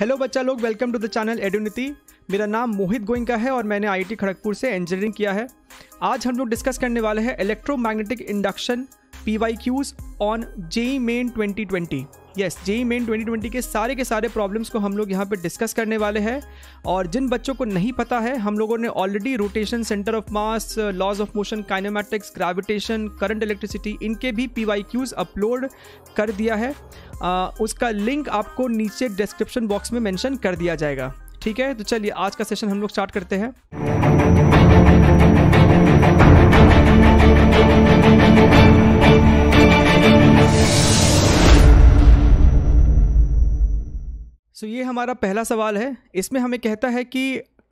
Hello बच्चा लोग welcome to the channel Eduniti मेरा नाम मोहित गोइंका है और मैंने आईआईटी खड़गपुर से इंजीनियरिंग किया है आज हम लोग डिस्कस करने वाले हैं electromagnetic induction P Y Qs on JEE Main twenty twenty yes JEE Main 2020 के सारे के सारे प्रॉब्लम्स को हम लोग यहाँ पे डिस्कस करने वाले हैं और जिन बच्चों को नहीं पता है हम लोगों ने already rotation centre of mass laws of motion kinematics gravitation current electricity इनके भी पी अपलोड कर दिया है आ, उसका लिंक आपको नीचे डिस्क्रिप्शन बॉक्स में मैंशन कर दिया जाएगा ठीक है तो चलिए आज का सेशन हम लोग स्टार्ट करते हैं सो so ये हमारा पहला सवाल है इसमें हमें कहता है कि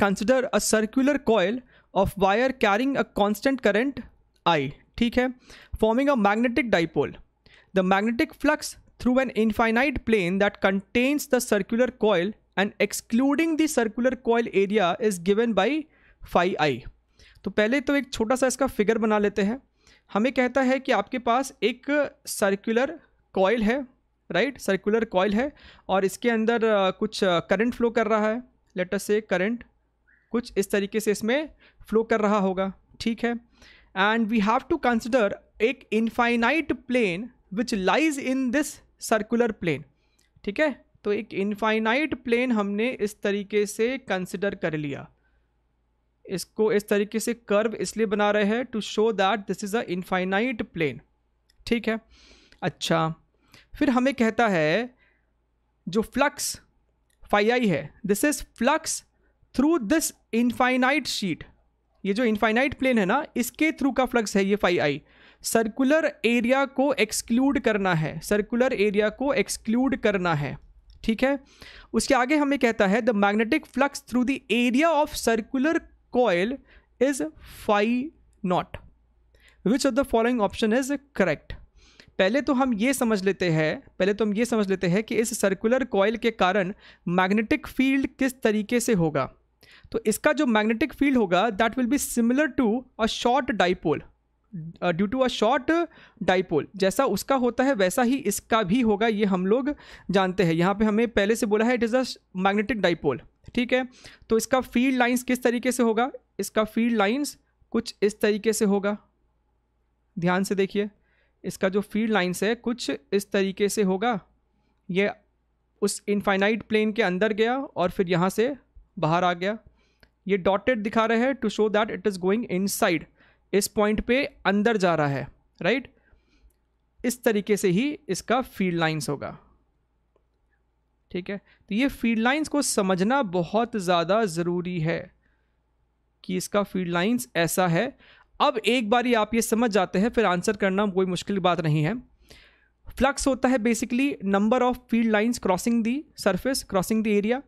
consider a circular coil of wire carrying a constant current I ठीक है forming a magnetic dipole the magnetic flux through an infinite plane that contains the circular coil and excluding the circular coil area is given by phi I तो पहले तो एक छोटा सा इसका figure बना लेते हैं हमें कहता है कि आपके पास एक सर्कुलर कॉयल है राइट सर्कुलर कॉयल है और इसके अंदर कुछ करंट फ्लो कर रहा है लेटर से करंट कुछ इस तरीके से इसमें फ्लो कर रहा होगा ठीक है and we have to consider एक infinite plane which lies in this circular plane ठीक है तो एक इनफाइनाइट प्लेन हमने इस तरीके से कंसिडर कर लिया इसको इस तरीके से कर्व इसलिए बना रहे हैं to show that this is a infinite plane ठीक है अच्छा फिर हमें कहता है जो फ्लक्स फाई आई है this is flux through this infinite sheet ये जो इनफाइनाइट प्लेन है ना इसके थ्रू का फ्लक्स है ये फाई आई सर्कुलर एरिया को एक्सक्लूड करना है सर्कुलर एरिया को एक्सक्लूड करना है ठीक है उसके आगे हमें कहता है the magnetic flux through the area of circular coil is phi naught which of the following option is correct पहले तो हम ये समझ लेते हैं पहले तो हम ये समझ लेते हैं कि इस सर्कुलर कॉयल के कारण मैग्नेटिक फील्ड किस तरीके से होगा तो इसका जो मैग्नेटिक फील्ड होगा that will be similar to a short dipole due to a short dipole जैसा उसका होता है वैसा ही इसका भी होगा ये हम लोग जानते हैं यहाँ पे हमें पहले से बोला है it is a magnetic dipole ठीक है तो इसका फील्ड लाइंस किस तरीके से होगा इसका फील्ड लाइंस कुछ इस तरीके से होगा ध्यान से देखिए इसका जो फील्ड लाइन्स है कुछ इस तरीके से होगा ये उस इनफाइनाइट प्लेन के अंदर गया और फिर यहाँ से बाहर आ गया ये डॉटेड दिखा रहे हैं to show that it is going in इस पॉइंट पे अंदर जा रहा है राइट इस तरीके से ही इसका फील्ड लाइन्स होगा ठीक है तो ये फील्ड लाइन्स को समझना बहुत ज़्यादा ज़रूरी है कि इसका फील्ड लाइन्स ऐसा है अब एक बार आप ये समझ जाते हैं फिर आंसर करना कोई मुश्किल बात नहीं है फ्लक्स होता है basically number of field lines crossing the surface crossing the area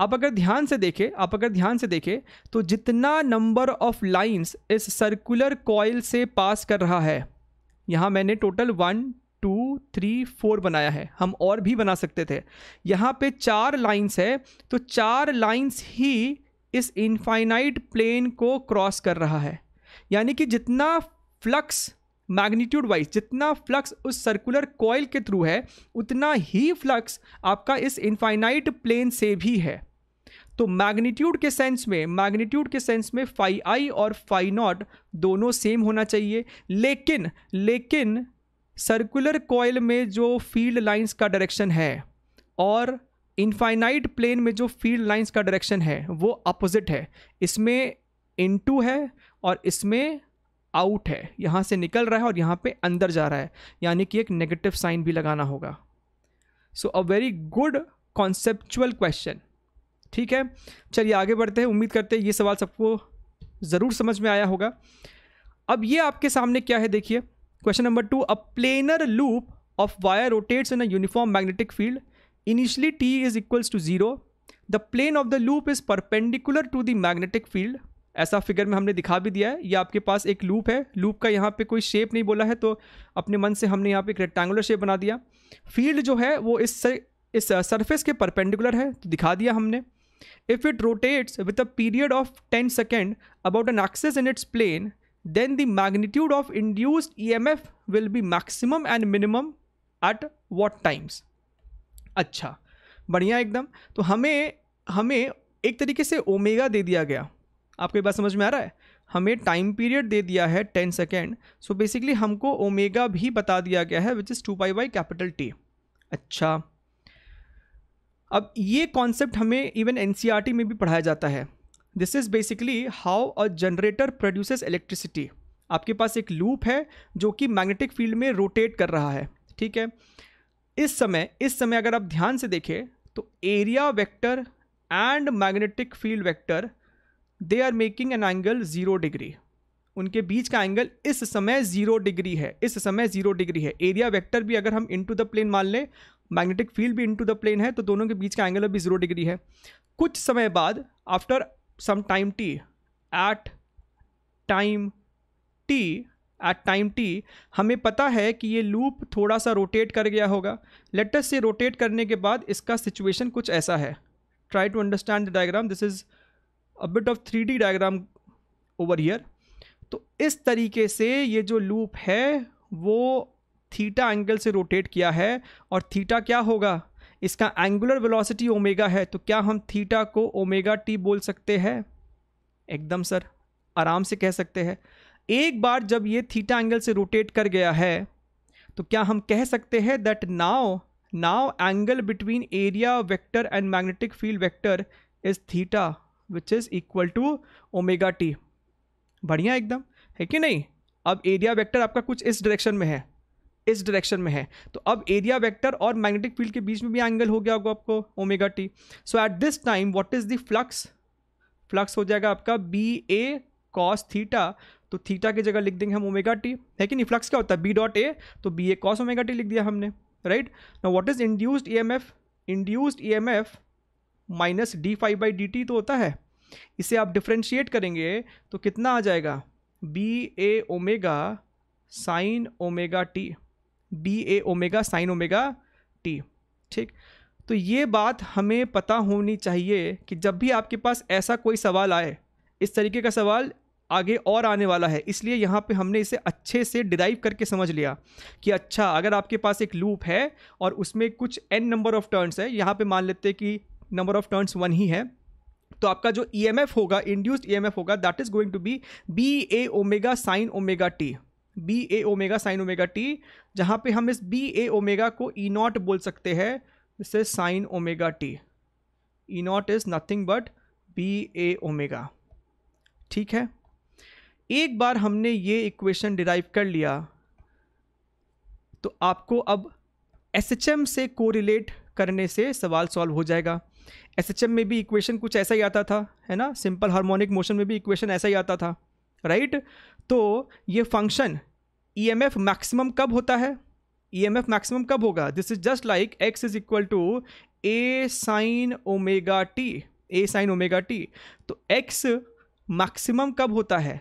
आप अगर ध्यान से देखें आप अगर ध्यान से देखें तो जितना नंबर ऑफ लाइंस इस सर्कुलर कॉयल से पास कर रहा है यहाँ मैंने total one two three four बनाया है हम और भी बना सकते थे यहाँ पे चार लाइन्स है तो चार लाइन्स ही इस इनफाइनाइट प्लेन को क्रॉस कर रहा है यानी कि जितना फ्लक्स मैग्नीट्यूड वाइज जितना फ्लक्स उस सर्कुलर कॉयल के थ्रू है उतना ही फ्लक्स आपका इस इन्फाइनाइट प्लेन से भी है तो मैग्नीट्यूड के सेंस में मैग्नीट्यूड के सेंस में फाई आई और फाई नॉट दोनों सेम होना चाहिए लेकिन लेकिन सर्कुलर कॉयल में जो फील्ड लाइंस का डायरेक्शन है और इनफाइनाइट प्लेन में जो फील्ड लाइंस का डायरेक्शन है वो अपोजिट है इसमें इन टू है और इसमें आउट है यहाँ से निकल रहा है और यहाँ पे अंदर जा रहा है यानी कि एक नेगेटिव साइन भी लगाना होगा so a very good conceptual question ठीक है चलिए आगे बढ़ते हैं उम्मीद करते हैं ये सवाल सबको ज़रूर समझ में आया होगा अब ये आपके सामने क्या है देखिए question number two a planar loop of wire rotates in a uniform magnetic field initially T is equals to zero the plane of the loop is perpendicular to the magnetic field ऐसा figure में हमने दिखा भी दिया है ये आपके पास एक लूप है लूप का यहाँ पे कोई शेप नहीं बोला है तो अपने मन से हमने यहाँ पे एक रेक्टेंगुलर शेप बना दिया फील्ड जो है वो इस इस सरफेस uh, के परपेंडिकुलर है तो दिखा दिया हमने if it rotates with a period of ten second about an axis in its plane then the magnitude of induced E M F will be maximum and minimum at what times अच्छा बढ़िया एकदम तो हमें हमें एक तरीके से omega दे दिया गया आपको ये बात समझ में आ रहा है हमें टाइम पीरियड दे दिया है टेन सेकेंड सो बेसिकली हमको ओमेगा भी बता दिया गया है which is two pi by capital T अच्छा अब ये कॉन्सेप्ट हमें इवन एन e में भी पढ़ाया जाता है this is basically how a generator produces electricity आपके पास एक लूप है जो कि मैग्नेटिक फील्ड में रोटेट कर रहा है ठीक है इस समय इस समय अगर आप ध्यान से देखें तो area vector and magnetic field vector they are making an angle zero degree उनके बीच का एंगल इस समय ज़ीरो डिग्री है इस समय ज़ीरो डिग्री है एरिया वेक्टर भी अगर हम इनटू द प्लेन मान लें मैग्नेटिक फील्ड भी इनटू द प्लेन है तो दोनों के बीच का एंगल अभी ज़ीरो डिग्री है कुछ समय बाद after some time T at time T at time T हमें पता है कि ये लूप थोड़ा सा रोटेट कर गया होगा लेटस से रोटेट करने के बाद इसका सिचुएशन कुछ ऐसा है try to understand the diagram this is a bit of three D diagram over here तो इस तरीके से ये जो लूप है वो थीटा एंगल से रोटेट किया है और थीटा क्या होगा इसका एंगुलर वेलोसिटी ओमेगा है तो क्या हम थीटा को ओमेगा टी बोल सकते हैं एकदम सर आराम से कह सकते हैं एक बार जब ये थीटा एंगल से रोटेट कर गया है तो क्या हम कह सकते हैं that now now angle between area vector and magnetic field vector is theta which is equal to omega T बढ़िया एकदम है कि नहीं अब एरिया वेक्टर आपका कुछ इस डायरेक्शन में है इस डायरेक्शन में है तो अब एरिया वेक्टर और मैग्नेटिक फील्ड के बीच में भी एंगल हो गया होगा आपको omega T so at this time what is the flux फ्लक्स हो जाएगा आपका बी ए कॉस थीटा तो थीटा की जगह लिख देंगे हम ओमेगा टी है कि नहीं फ्लक्स क्या होता है बी डॉट ए तो B A cos omega T लिख दिया हमने राइट ना what is induced E M F induced E M F minus D five by D T तो होता है इसे आप डिफ्रेंशिएट करेंगे तो कितना आ जाएगा B A omega sine omega T B A omega sine omega T ठीक तो ये बात हमें पता होनी चाहिए कि जब भी आपके पास ऐसा कोई सवाल आए इस तरीके का सवाल आगे और आने वाला है इसलिए यहाँ पे हमने इसे अच्छे से डिराइव करके समझ लिया कि अच्छा अगर आपके पास एक लूप है और उसमें कुछ एन नंबर ऑफ़ टर्न्स है यहाँ पे मान लेते हैं कि नंबर ऑफ टर्न्स वन ही है तो आपका जो ई e होगा इंड्यूस्ड ई e होगा that is going to be B A omega sine omega T B A omega sine omega T जहाँ पे हम इस बी ए ओमेगा को ई e नॉट बोल सकते हैं this is sine omega T E naught is nothing but B A omega ठीक है एक बार हमने ये इक्वेशन डिराइव कर लिया तो आपको अब एस एच एम से कोरिलेट करने से सवाल सॉल्व हो जाएगा एस में भी इक्वेशन कुछ ऐसा ही आता था है ना सिंपल हार्मोनिक मोशन में भी इक्वेशन ऐसा ही आता था राइट तो ये function E M F maximum कब होता है ई एम एफ मैक्सिमम कब होगा this is just like X is equal to A sine omega T A sine omega T तो एक्स मैक्सिमम कब होता है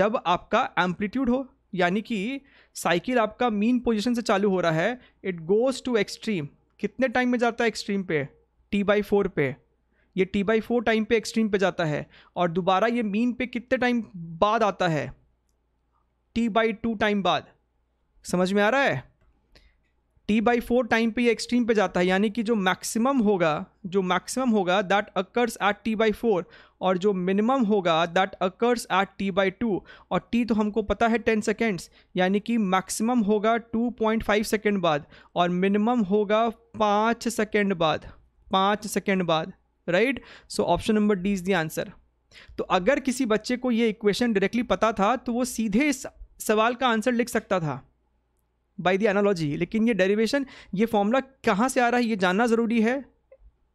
जब आपका एम्पलीट्यूड हो यानी कि साइकिल आपका मीन पोजिशन से चालू हो रहा है इट गोज़ टू एक्सट्रीम कितने टाइम में जाता है एक्सट्रीम पे टी बाई फोर पे ये टी बाई फोर टाइम पे एक्सट्रीम पे जाता है और दोबारा ये मीन पे कितने टाइम बाद आता है टी बाई टू टाइम बाद समझ में आ रहा है टी बाई फोर टाइम पे ये एक्सट्रीम पे जाता है यानी कि जो मैक्सिमम होगा जो मैक्सिमम होगा that occurs at t by four और जो मिनिमम होगा that occurs at t by two और टी तो हमको पता है टेन सेकेंड्स यानी कि मैक्सिमम होगा टू पॉइंट फाइव सेकेंड बाद और मिनिमम होगा पाँच सेकेंड बाद पाँच सेकेंड बाद right so option number D is the answer तो अगर किसी बच्चे को ये इक्वेशन डायरेक्टली पता था तो वो सीधे इस सवाल का आंसर लिख सकता था बाई दी एनालॉजी लेकिन ये डेरिवेशन ये फॉर्मूला कहाँ से आ रहा है ये जानना ज़रूरी है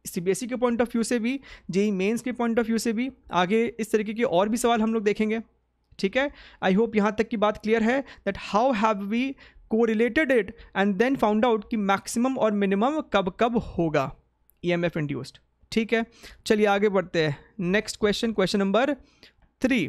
सी बी एस ई के पॉइंट ऑफ व्यू से भी जेई मेन्स e के पॉइंट ऑफ व्यू से भी आगे इस तरीके के और भी सवाल हम लोग देखेंगे ठीक है आई होप यहाँ तक की बात क्लियर है दैट हाउ हैव वी को related it and then found out कि मैक्सिमम और मिनिमम कब कब होगा ई एम एफ इंड्यूस्ड ठीक है चलिए आगे बढ़ते हैं next question question number three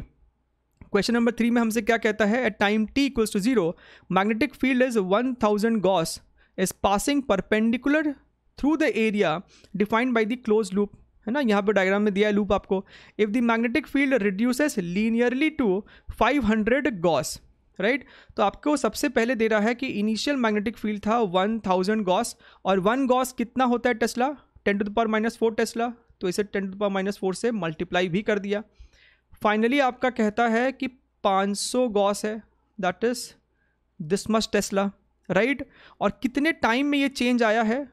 question number three में हमसे क्या कहता है at time T equals to zero magnetic field is one thousand gauss is passing perpendicular through the area defined by the close loop है ना यहाँ पे diagram में दिया है लूप आपको if the magnetic field reduces linearly to 500 gauss right तो आपको सबसे पहले दे रहा है कि इनिशियल मैग्नेटिक फील्ड था 1000 गॉस और 1 गॉस कितना होता है tesla ten to the power minus four tesla तो इसे ten to the power minus four से मल्टीप्लाई भी कर दिया फाइनली आपका कहता है कि 500 गॉस है that is this much tesla right और कितने टाइम में ये चेंज आया है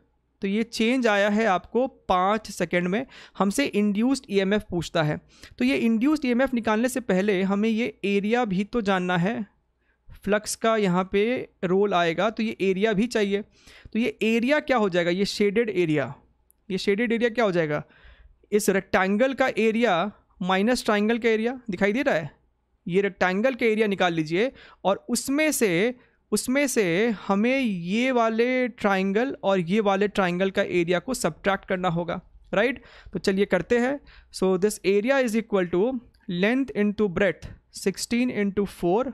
तो ये चेंज आया है आपको पाँच सेकेंड में हमसे इंड्यूस्ड एफ e पूछता है तो ये इंड्यूस्ड एफ e निकालने से पहले हमें ये एरिया भी तो जानना है फ्लक्स का यहाँ पे रोल आएगा तो ये एरिया भी चाहिए तो ये एरिया क्या हो जाएगा ये शेडेड एरिया ये शेडेड एरिया क्या हो जाएगा इस रेक्टेंगल का एरिया माइनस ट्राइंगल का एरिया दिखाई दे रहा है ये रेक्टेंगल का एरिया निकाल लीजिए और उसमें से उसमें से हमें ये वाले ट्राइंगल और ये वाले ट्राइंगल का एरिया को सब्ट्रैक्ट करना होगा राइट right? तो चलिए करते हैं so this area is equal to length into breadth sixteen into four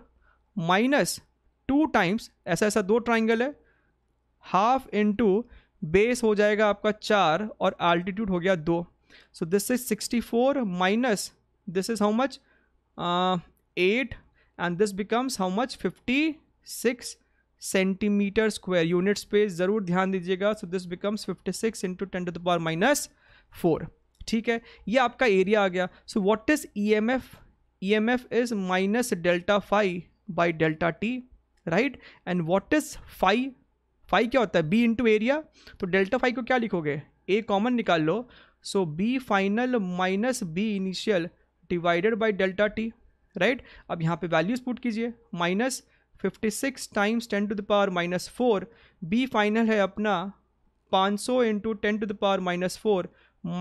minus two times ऐसा ऐसा दो ट्राइंगल है हाफ इंटू बेस हो जाएगा आपका चार और आल्टीट्यूड हो गया दो so this is sixty four minus this is how much eight and this becomes how much fifty six centimetre square unit space ज़रूर ध्यान दीजिएगा so this becomes fifty six into ten to the power minus four ठीक है ये आपका area आ गया so what is E M F E M F is minus delta phi by delta t right and what is phi five क्या होता है B into area तो डेल्टा फाइव को क्या लिखोगे ए कॉमन निकाल लो so B final minus B initial divided by delta t right अब यहाँ पे वैल्यूज पुट कीजिए minus fifty six times ten to the power minus four B final है अपना पाँच सौ into ten to the power minus four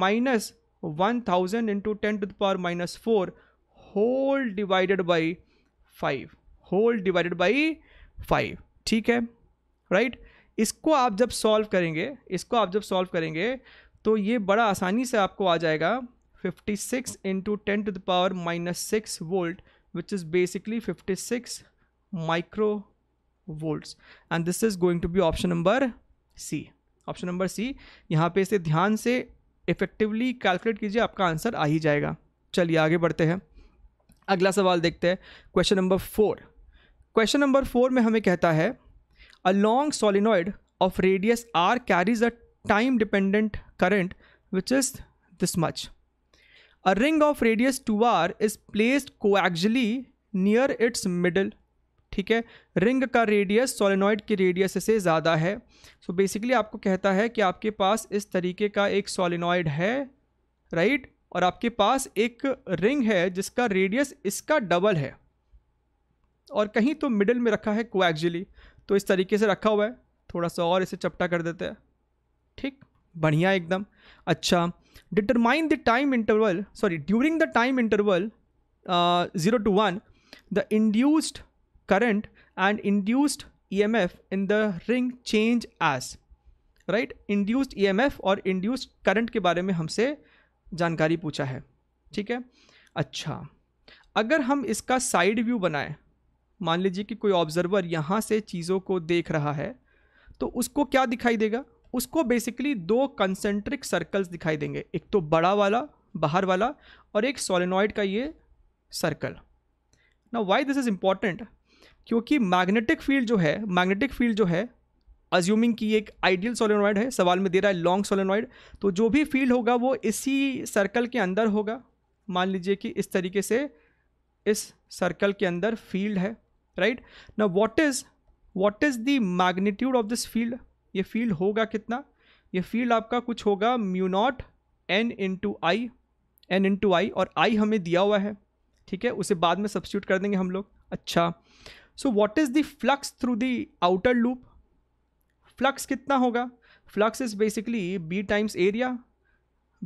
minus one thousand into ten to the power minus four whole divided by five whole divided by five ठीक है right right? इसको आप जब solve करेंगे इसको आप जब सॉल्व करेंगे तो ये बड़ा आसानी से आपको आ जाएगा 56 six into ten to the power minus six volt which is basically 56 six micro volt and this is going to be option number C option number C यहाँ पे इसे ध्यान से इफेक्टिवली कैलकुलेट कीजिए आपका आंसर आ ही जाएगा चलिए आगे बढ़ते हैं अगला सवाल देखते हैं question number four question number four में हमें कहता है A long solenoid of radius r carries a time dependent current which is this much. A ring of radius 2r is placed coaxially near its middle. ठीक है ring का radius solenoid की radius से ज़्यादा है सो so बेसिकली आपको कहता है कि आपके पास इस तरीके का एक सोलेनॉइड है राइट right? और आपके पास एक रिंग है जिसका रेडियस इसका डबल है और कहीं तो मिडल में रखा है कोएक्चुअली तो इस तरीके से रखा हुआ है थोड़ा सा और इसे चपटा कर देते हैं ठीक बढ़िया एकदम अच्छा determine the time interval sorry during the time interval zero to one the induced current and induced EMF in the ring changes right induced EMF और इंड्यूस्ड करंट के बारे में हमसे जानकारी पूछा है ठीक है अच्छा अगर हम इसका साइड व्यू बनाएं मान लीजिए कि कोई ऑब्ज़र्वर यहाँ से चीज़ों को देख रहा है तो उसको क्या दिखाई देगा उसको बेसिकली दो कंसेंट्रिक सर्कल्स दिखाई देंगे एक तो बड़ा वाला बाहर वाला और एक सोलिनॉइड का ये सर्कल ना वाई दिस इज़ इम्पॉर्टेंट क्योंकि मैग्नेटिक फील्ड जो है मैग्नेटिक फील्ड जो है अज्यूमिंग कि एक आइडियल सोलिनॉइड है सवाल में दे रहा है लॉन्ग सोलिनॉइड तो जो भी फील्ड होगा वो इसी सर्कल के अंदर होगा मान लीजिए कि इस तरीके से इस सर्कल के अंदर फील्ड है राइट ना what is what is the magnitude of this field ये फील्ड होगा कितना ये फील्ड आपका कुछ होगा mu not N into I N into I और आई हमें दिया हुआ है ठीक है उसे बाद में सब्सिट्यूट कर देंगे हम लोग अच्छा so what is the flux through the outer loop flux कितना होगा flux is basically B times area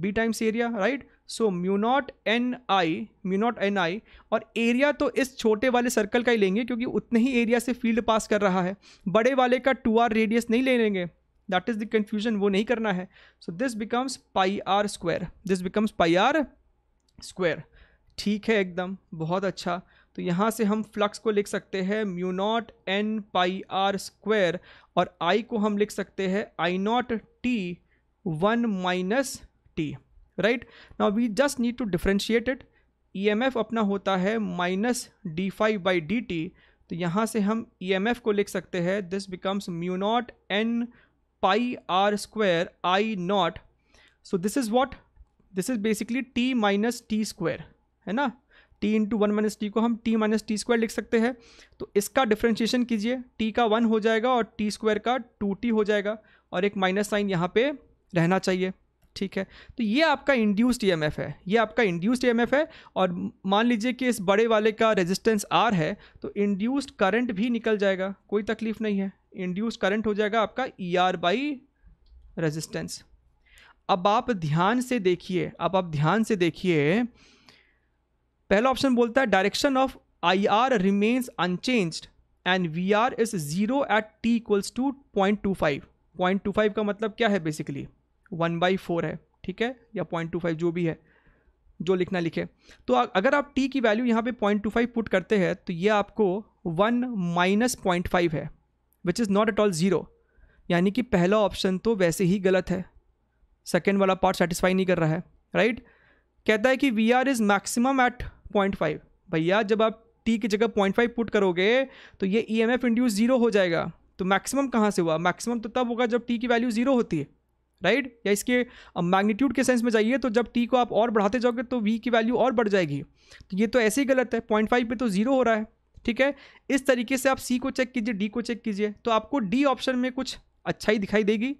B times area right so mu not N I mu not N I और एरिया तो इस छोटे वाले सर्कल का ही लेंगे क्योंकि उतने ही एरिया से फील्ड पास कर रहा है बड़े वाले का टू आर रेडियस नहीं ले लेंगे दैट इज़ द कन्फ्यूजन वो नहीं करना है so this becomes pi R square this becomes pi R square ठीक है एकदम बहुत अच्छा तो यहाँ से हम फ्लक्स को लिख सकते हैं mu not N pi R square और आई को हम लिख सकते हैं I naught t one minus t right now we just need to differentiate it E अपना होता है minus D five by D T तो यहाँ से हम ई e को लिख सकते हैं this becomes mu not N pi R square I not so this is what this is basically t minus t square है ना t into one minus t को हम टी माइनस टी स्क्वायर लिख सकते हैं तो इसका डिफ्रेंशिएशन कीजिए टी का वन हो जाएगा और टी स्क्वायर का टू टी हो जाएगा और एक माइनस साइन यहाँ पे रहना चाहिए ठीक है तो ये आपका इंड्यूस्ड ई है ये आपका इंड्यूस्ड ई है और मान लीजिए कि इस बड़े वाले का रेजिस्टेंस आर है तो इंड्यूस्ड करंट भी निकल जाएगा कोई तकलीफ नहीं है इंड्यूस्ड करंट हो जाएगा आपका ई आर बाई रेजिस्टेंस अब आप ध्यान से देखिए अब आप ध्यान से देखिए पहला ऑप्शन बोलता है direction of I R remains unchange and V R is zero at T equals to point two five point two five का मतलब क्या है बेसिकली वन बाई फोर है ठीक है या पॉइंट टू फाइव जो भी है जो लिखना लिखे तो अगर आप टी की वैल्यू यहाँ पे पॉइंट टू फाइव पुट करते हैं तो ये आपको वन माइनस पॉइंट फाइव है which is not at all zero यानी कि पहला ऑप्शन तो वैसे ही गलत है सेकेंड वाला पार्ट सेटिस्फाई नहीं कर रहा है राइट कहता है कि V R is maximum at point five भैया जब आप टी की जगह पॉइंट फाइव पुट करोगे तो ये E M F induce zero हो जाएगा तो मैक्सिमम कहाँ से हुआ मैक्सिमम तो तब होगा जब टी की वैल्यू ज़ीरो होती है राइट या इसके मैग्नीट्यूड के सेंस में जाइए तो जब टी को आप और बढ़ाते जाओगे तो वी की वैल्यू और बढ़ जाएगी तो ये तो ऐसे ही गलत है पॉइंट फाइव पर तो ज़ीरो हो रहा है ठीक है इस तरीके से आप सी को चेक कीजिए डी को चेक कीजिए तो आपको डी ऑप्शन में कुछ अच्छाई दिखाई देगी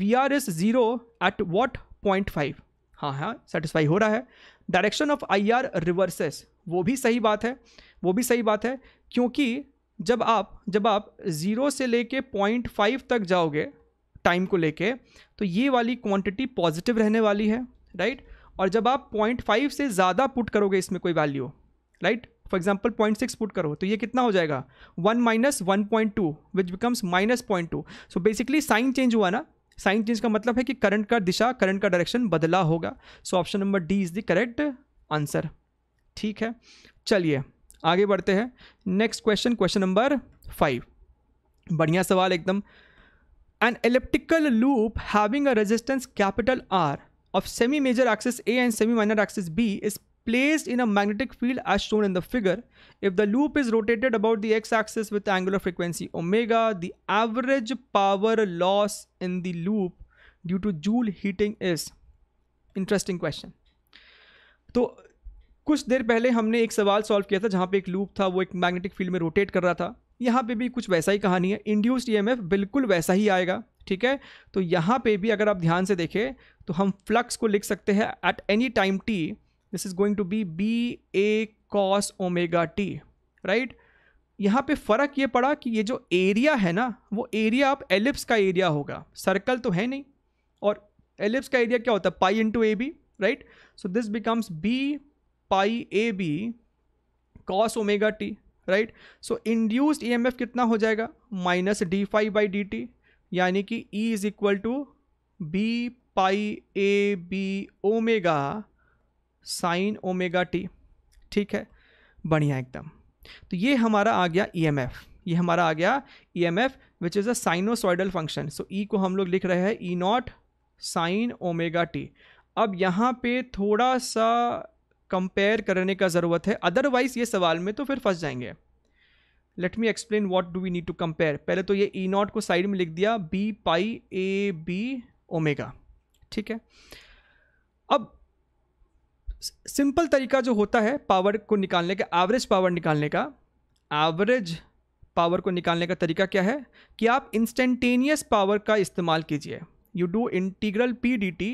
V R is zero at what point five हाँ हाँ सेटिस्फाई हो रहा है direction of I R reverses वो भी सही बात है वो भी सही बात है क्योंकि जब आप जब आप ज़ीरो से लेके पॉइंट फाइव तक जाओगे टाइम को लेके तो ये वाली क्वांटिटी पॉजिटिव रहने वाली है राइट right? और जब आप पॉइंट फाइव से ज़्यादा पुट करोगे इसमें कोई value right for example point six put करो तो ये कितना हो जाएगा one minus one point two which becomes minus point two so basically sign change हुआ ना साइन चेंज का मतलब है कि करंट का दिशा करंट का डायरेक्शन बदला होगा so option number D is the correct answer ठीक है चलिए आगे बढ़ते हैं next question question number five बढ़िया सवाल एकदम An elliptical loop having a resistance capital R of semi-major axis A and semi-minor axis B is placed in a magnetic field as shown in the figure. If the loop is rotated about the x-axis with angular frequency omega, the average power loss in the loop due to joule heating is interesting question तो कुछ देर पहले हमने एक सवाल solve किया था जहाँ पे एक लूप था वो एक मैग्नेटिक फील्ड में रोटेट कर रहा था यहाँ पे भी कुछ वैसा ही कहानी है इंड्यूस्ड ईएमएफ e बिल्कुल वैसा ही आएगा ठीक है तो यहाँ पे भी अगर आप ध्यान से देखें तो हम फ्लक्स को लिख सकते हैं at any time t this is going to be B A cos omega t right यहाँ पे फ़र्क ये पड़ा कि ये जो एरिया है ना वो एरिया आप एलिप्स का एरिया होगा सर्कल तो है नहीं और एलिप्स का एरिया क्या होता है pi into A B right so this becomes B pi A B cos omega t right so induced E कितना हो जाएगा minus D five by D t यानी कि E is equal to B pi A B omega sine omega T ठीक है बढ़िया एकदम तो ये हमारा आ गया ई e ये हमारा आ गया E M F which is a sinusoidal function so E को हम लोग लिख रहे हैं E not sine omega t अब यहाँ पे थोड़ा सा कंपेयर करने का ज़रूरत है अदरवाइज़ ये सवाल में तो फिर फंस जाएंगे let me explain what do we need to compare पहले तो ये ई नॉट को साइड में लिख दिया B pi A B omega ठीक है अब सिंपल तरीका जो होता है पावर को निकालने का एवरेज पावर निकालने का एवरेज पावर को निकालने का तरीका क्या है कि आप इंस्टेंटेनियस पावर का इस्तेमाल कीजिए you do integral P d t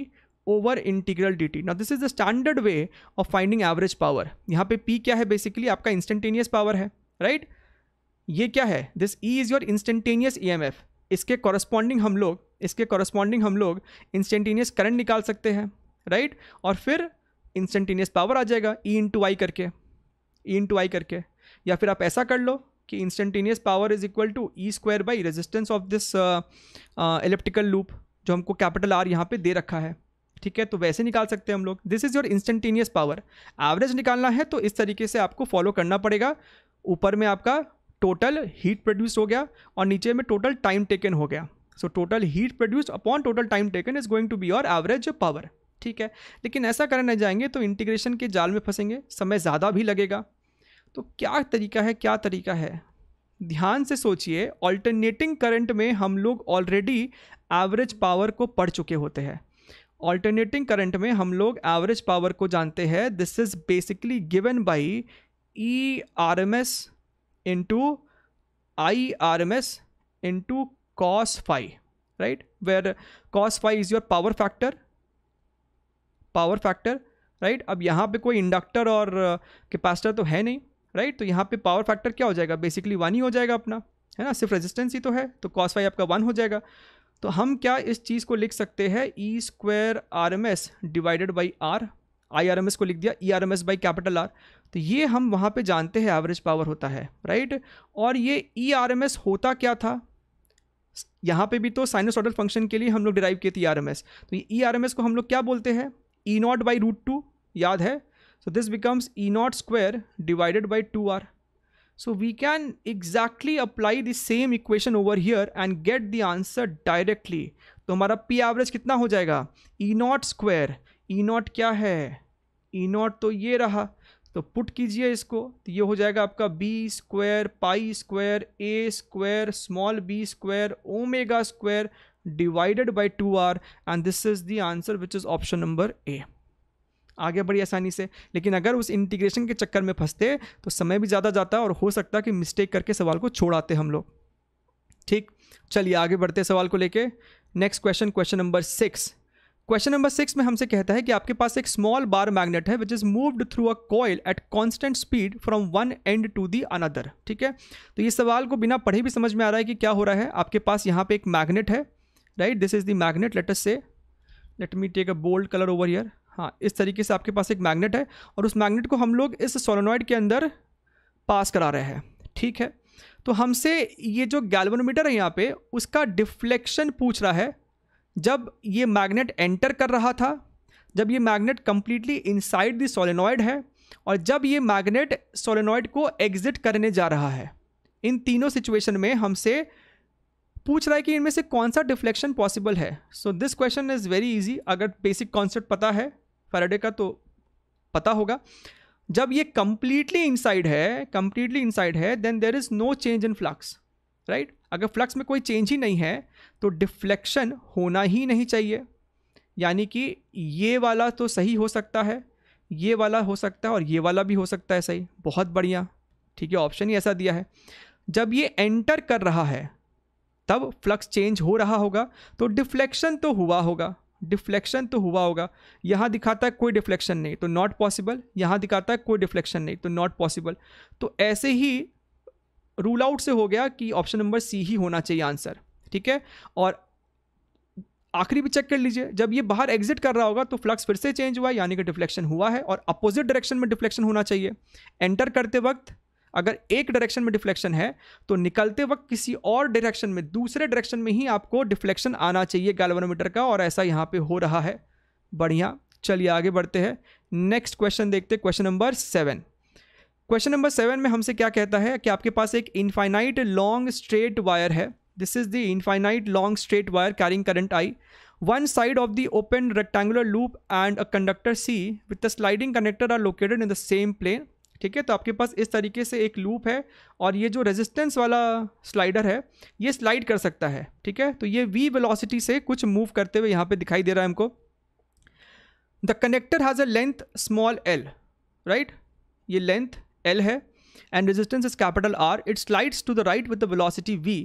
over integral d t ना this is the standard way of finding average power यहाँ पे पी क्या है बेसिकली आपका इंस्टेंटेनियस पावर है राइट right? ये क्या है this E is your instantaneous E M F इसके कॉरस्पॉन्डिंग हम लोग इसके कॉरस्पॉन्डिंग हम लोग इंस्टेंटेनियस करंट निकाल सकते हैं राइट right? और फिर इंस्टेंटेनियस पावर आ जाएगा ई टू आई करके ई इन टू आई करके या फिर आप ऐसा कर लो कि instantaneous power is equal to E square by resistance of this elliptical loop जो हमको कैपिटल आर यहाँ पे दे रखा है ठीक है तो वैसे निकाल सकते हैं हम लोग this is your instantaneous power average निकालना है तो इस तरीके से आपको फॉलो करना पड़ेगा ऊपर में आपका टोटल हीट प्रोड्यूस हो गया और नीचे में टोटल टाइम टेकन हो गया so total heat produce upon total time taken is going to be your average power ठीक है लेकिन ऐसा करने जाएंगे तो इंटीग्रेशन के जाल में फंसेंगे समय ज़्यादा भी लगेगा तो क्या तरीका है क्या तरीका है ध्यान से सोचिए ऑल्टरनेटिंग करंट में हम लोग ऑलरेडी एवरेज पावर को पढ़ चुके होते हैं ऑल्टरनेटिंग करंट में हम लोग एवरेज पावर को जानते हैं this is basically given by E R M S into I R M S into cos phi right where cos phi is your power factor power factor right अब यहाँ पे कोई इंडक्टर और capacitor uh, तो है नहीं right तो यहाँ पे पावर फैक्टर क्या हो जाएगा बेसिकली वन ही हो जाएगा अपना है ना सिर्फ रेजिस्टेंस ही तो है तो कॉस फाई आपका वन हो जाएगा तो हम क्या इस चीज़ को लिख सकते हैं E square R M S divided by R I R M S को लिख दिया E R M S by capital R तो ये हम वहाँ पे जानते हैं एवरेज पावर होता है राइट और ये ई आर एम एस होता क्या था यहाँ पे भी तो ऑर्डर फंक्शन के लिए हम लोग डिराइव किए थे ई आर एम एस तो ये ई आर एम एस को हम लोग क्या बोलते हैं E naught by root two याद है so this becomes E naught square divided by two R So we can exactly apply the same equation over here and get the answer directly. तो हमारा P average कितना हो जाएगा E naught square E naught क्या है E not तो ये रहा तो पुट कीजिए इसको तो ये हो जाएगा आपका b square pi square A square small b square omega square divided by two R and this is the answer which is option number A आगे बढ़ी आसानी से लेकिन अगर उस इंटीग्रेशन के चक्कर में फंसते तो समय भी ज़्यादा जाता और हो सकता कि मिस्टेक करके सवाल को छोड़ाते हम लोग ठीक चलिए आगे बढ़ते सवाल को लेके next question question number six question number six में हमसे कहता है कि आपके पास एक स्मॉल बार मैग्नेट है which is moved through a coil at constant speed from one end to the another ठीक है तो ये सवाल को बिना पढ़े भी समझ में आ रहा है कि क्या हो रहा है आपके पास यहाँ पे एक मैग्नेट है right this is the magnet let's say let me take a bold colour over here हाँ इस तरीके से आपके पास एक मैग्नेट है और उस मैग्नेट को हम लोग इस सोलोनॉइड के अंदर पास करा रहे हैं ठीक है तो हमसे ये जो गैल्वनोमीटर है यहाँ पे उसका डिफ्लेक्शन पूछ रहा है जब ये मैग्नेट एंटर कर रहा था जब ये magnet completely inside the solenoid है और जब ये मैग्नेट सोलेनॉइड को एग्जिट करने जा रहा है इन तीनों सिचुएशन में हमसे पूछ रहा है कि इनमें से कौन सा डिफ्लेक्शन पॉसिबल है so this question is very easy अगर बेसिक कॉन्सेप्ट पता है फैराडे का तो पता होगा जब ये कंप्लीटली इनसाइड है कंप्लीटली इनसाइड है then there is no change in flux right अगर फ्लक्स में कोई चेंज ही नहीं है तो डिफ्लेक्शन होना ही नहीं चाहिए यानी कि ये वाला तो सही हो सकता है ये वाला हो सकता है और ये वाला भी हो सकता है सही बहुत बढ़िया ठीक है ऑप्शन ही ऐसा दिया है जब ये एंटर कर रहा है तब फ्लक्स चेंज हो रहा होगा तो डिफ्लेक्शन तो हुआ होगा डिफ्लेक्शन तो हुआ होगा यहाँ दिखाता है कोई डिफ्लेक्शन नहीं तो नॉट पॉसिबल यहाँ दिखाता है कोई डिफ्लेक्शन नहीं तो नॉट पॉसिबल तो ऐसे ही रूल आउट से हो गया कि ऑप्शन नंबर सी ही होना चाहिए आंसर ठीक है और आखिरी भी चेक कर लीजिए जब ये बाहर एग्जिट कर रहा होगा तो फ्लक्स फिर से चेंज हुआ यानी कि डिफ्लेक्शन हुआ है और अपोजिट डायरेक्शन में डिफ्लेक्शन होना चाहिए एंटर करते वक्त अगर एक डायरेक्शन में डिफ्लेक्शन है तो निकलते वक्त किसी और डायरेक्शन में दूसरे डायरेक्शन में ही आपको डिफ्लेक्शन आना चाहिए गैल्वानोमीटर का और ऐसा यहाँ पे हो रहा है बढ़िया चलिए आगे बढ़ते हैं नेक्स्ट क्वेश्चन देखते हैं question number seven question number seven में हमसे क्या कहता है कि आपके पास एक इन्फाइनाइट लॉन्ग स्ट्रेट वायर है this is the infinite long straight wire carrying current I one side of the open rectangular loop and a conductor C with the sliding connector are located in the same plane ठीक है तो आपके पास इस तरीके से एक loop है और ये जो रेजिस्टेंस वाला स्लाइडर है ये स्लाइड कर सकता है ठीक है तो ये वी वेलोसिटी से कुछ मूव करते हुए यहाँ पे दिखाई दे रहा है हमको the connector has a length small L right ये लेंथ एल है and resistance is capital R it slides to the right with the velocity V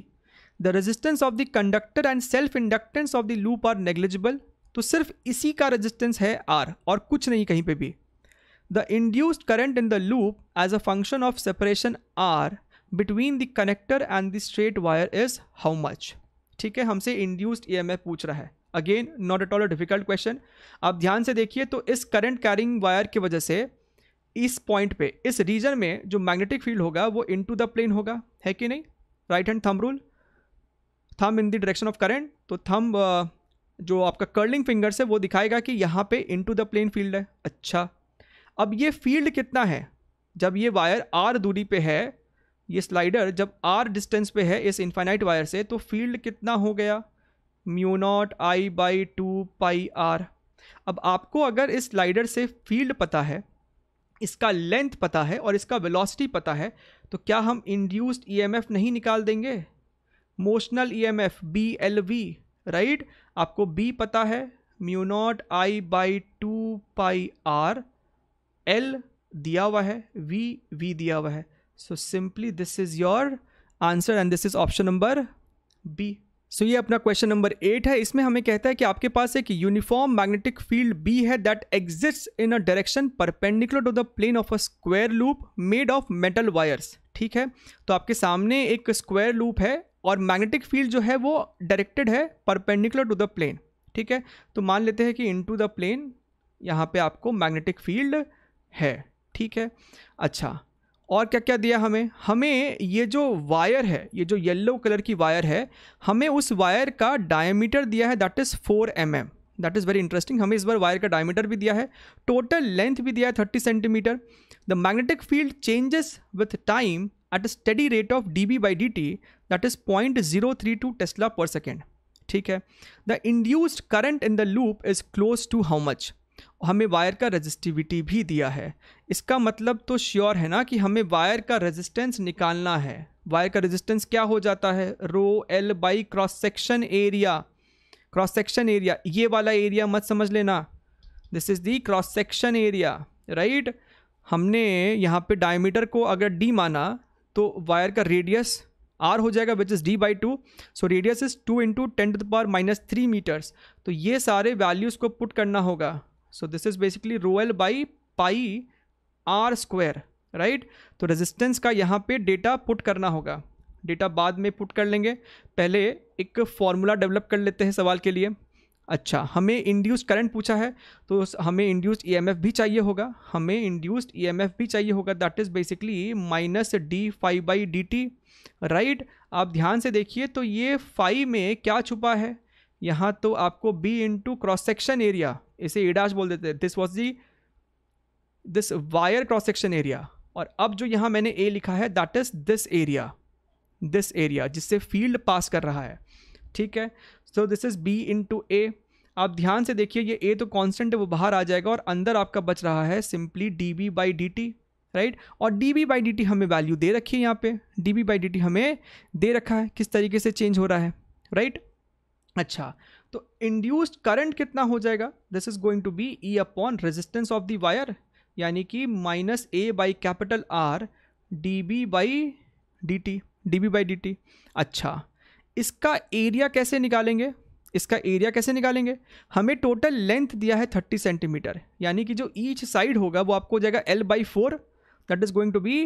the resistance of the conductor and self inductance of the loop are negligible तो सिर्फ इसी का resistance है are और कुछ नहीं कहीं पे भी The induced current in the loop as a function of separation R between the connector and the straight wire is how much? ठीक है हमसे induced EMF पूछ रहा है again not at all a difficult question आप ध्यान से देखिए तो इस करंट कैरिंग वायर की वजह से इस पॉइंट पे इस रीजन में जो मैग्नेटिक फील्ड होगा वो इन टू द प्लेन होगा है कि नहीं right hand thumb rule thumb in the direction of current तो थम uh, जो आपका कर्लिंग फिंगर्स है वो दिखाएगा कि यहाँ पे टू द प्लेन फील्ड है अच्छा अब ये फील्ड कितना है जब ये वायर आर दूरी पे है ये स्लाइडर जब आर डिस्टेंस पे है इस इन्फाइनाइट वायर से तो फील्ड कितना हो गया mu naught I by two pi R अब आपको अगर इस स्लाइडर से फील्ड पता है इसका लेंथ पता है और इसका वेलोसिटी पता है तो क्या हम इंड्यूस्ड ईएमएफ e नहीं निकाल देंगे motional EMF B L V right आपको बी पता है mu naught I by two pi R L दिया हुआ है वी वी दिया हुआ है so simply this is your answer and this is option number B so ये अपना क्वेश्चन नंबर एट है इसमें हमें कहता है कि आपके पास एक यूनिफॉर्म मैग्नेटिक फील्ड बी है that exist in a direction perpendicular to the plane of a square loop made of metal wires ठीक है तो आपके सामने एक स्क्वायर लूप है और मैग्नेटिक फील्ड जो है वो डायरेक्टेड है परपेंडिकुलर टू द प्लेन ठीक है तो मान लेते हैं कि इन टू द प्लेन यहाँ पे आपको मैग्नेटिक फील्ड है ठीक है अच्छा और क्या क्या दिया हमें हमें ये जो वायर है ये जो येलो कलर की वायर है हमें उस वायर का डायमीटर दिया है that is four M M that is very interesting हमें इस बार वायर का डायमीटर भी दिया है टोटल लेंथ भी दिया है thirty centimetre the magnetic field changes with time at a steady rate of D B by D T that is point zero three two tesla per second ठीक है the induced current in the loop is close to how much हमें wire का resistivity भी दिया है इसका मतलब तो श्योर है ना कि हमें वायर का रेजिस्टेंस निकालना है वायर का रेजिस्टेंस क्या हो जाता है rho L by cross section area cross section area ये वाला एरिया मत समझ लेना this is the cross section area right हमने यहाँ पे डायमीटर को अगर डी माना तो वायर का रेडियस आर हो जाएगा which is D by two so radius is two into ten to the power minus three metres तो ये सारे वैल्यूज़ को पुट करना होगा so this is basically rho by pi R r right तो resistance का यहाँ पे डेटा पुट करना होगा डेटा बाद में पुट कर लेंगे पहले एक फॉर्मूला डेवलप कर लेते हैं सवाल के लिए अच्छा हमें इंड्यूस्ड करंट पूछा है तो हमें इंड्यूस्ड ईएमएफ e भी चाहिए होगा हमें इंड्यूस्ड ईएमएफ e भी चाहिए होगा that is basically minus D five by D T right आप ध्यान से देखिए तो ये फाइव में क्या छुपा है यहाँ तो आपको B into cross section area इसे ईडाश बोल देते हैं this was the this wire cross section area और अब जो यहाँ मैंने ए लिखा है that is this area this area जिससे फील्ड पास कर रहा है ठीक है so this is B into A आप ध्यान से देखिए ये ए तो कॉन्स्टेंट है वो बाहर आ जाएगा और अंदर आपका बच रहा है simply D B by D T right और D B by D T हमें वैल्यू दे रखी है यहाँ पे D B by D T हमें दे रखा है किस तरीके से चेंज हो रहा है राइट right? अच्छा तो इंड्यूस्ड करंट कितना हो जाएगा this is going to be E upon resistance of the wire यानी कि minus A by capital R D B by D T D B by D T अच्छा इसका एरिया कैसे निकालेंगे इसका एरिया कैसे निकालेंगे हमें टोटल लेंथ दिया है थर्टी सेंटीमीटर यानी कि जो ईच साइड होगा वो आपको हो जाएगा L by four that is going to be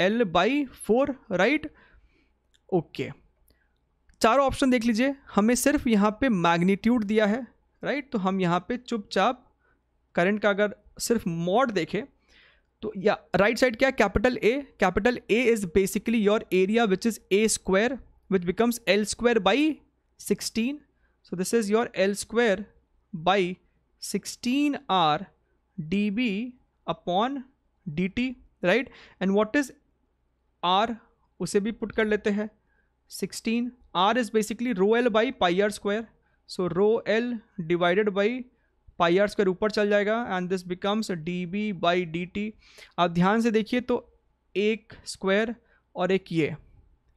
L by four right okay चारों ऑप्शन देख लीजिए हमें सिर्फ यहाँ पे मैग्नीट्यूड दिया है राइट तो हम यहाँ पे चुपचाप करंट का अगर सिर्फ मॉड देखें तो या राइट साइड क्या capital A capital A is basically your area which is A square which becomes L square by sixteen so this is your L square by sixteen R D B upon D T right and what is R उसे भी put कर लेते हैं sixteen R is basically rho L by pi R square so rho L divided by pi R square ऊपर चल जाएगा and this becomes D B by D T आप ध्यान से देखिए तो एक स्क्वायर और एक ये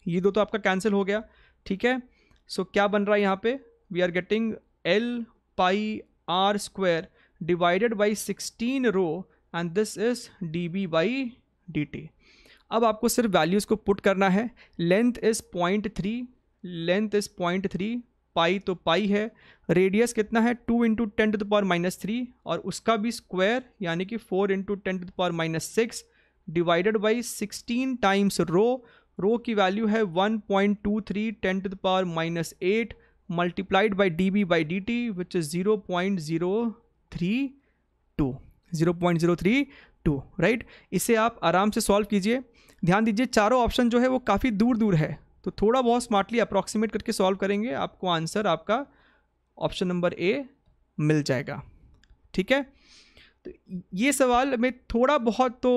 ये दो तो आपका कैंसिल हो गया ठीक है सो so, क्या बन रहा है यहाँ पे we are getting L pi R square divided by sixteen rho and this is D B by D T अब आपको सिर्फ वैल्यूज़ को पुट करना है length is point three length is point three pi तो पाई है radius कितना है two into ten to the power minus three और उसका भी स्क्वायर यानी कि four into ten to the power minus six divided by sixteen times rho rho की वैल्यू है one point two three ten to the power minus eight multiplied by D B by D T which is zero point zero three two zero point zero three two right इसे आप आराम से solve कीजिए ध्यान दीजिए चारों option जो है वो काफ़ी दूर दूर है तो थोड़ा बहुत स्मार्टली अप्रॉक्सीमेट करके सॉल्व करेंगे आपको आंसर आपका ऑप्शन नंबर ए मिल जाएगा ठीक है तो ये सवाल में थोड़ा बहुत तो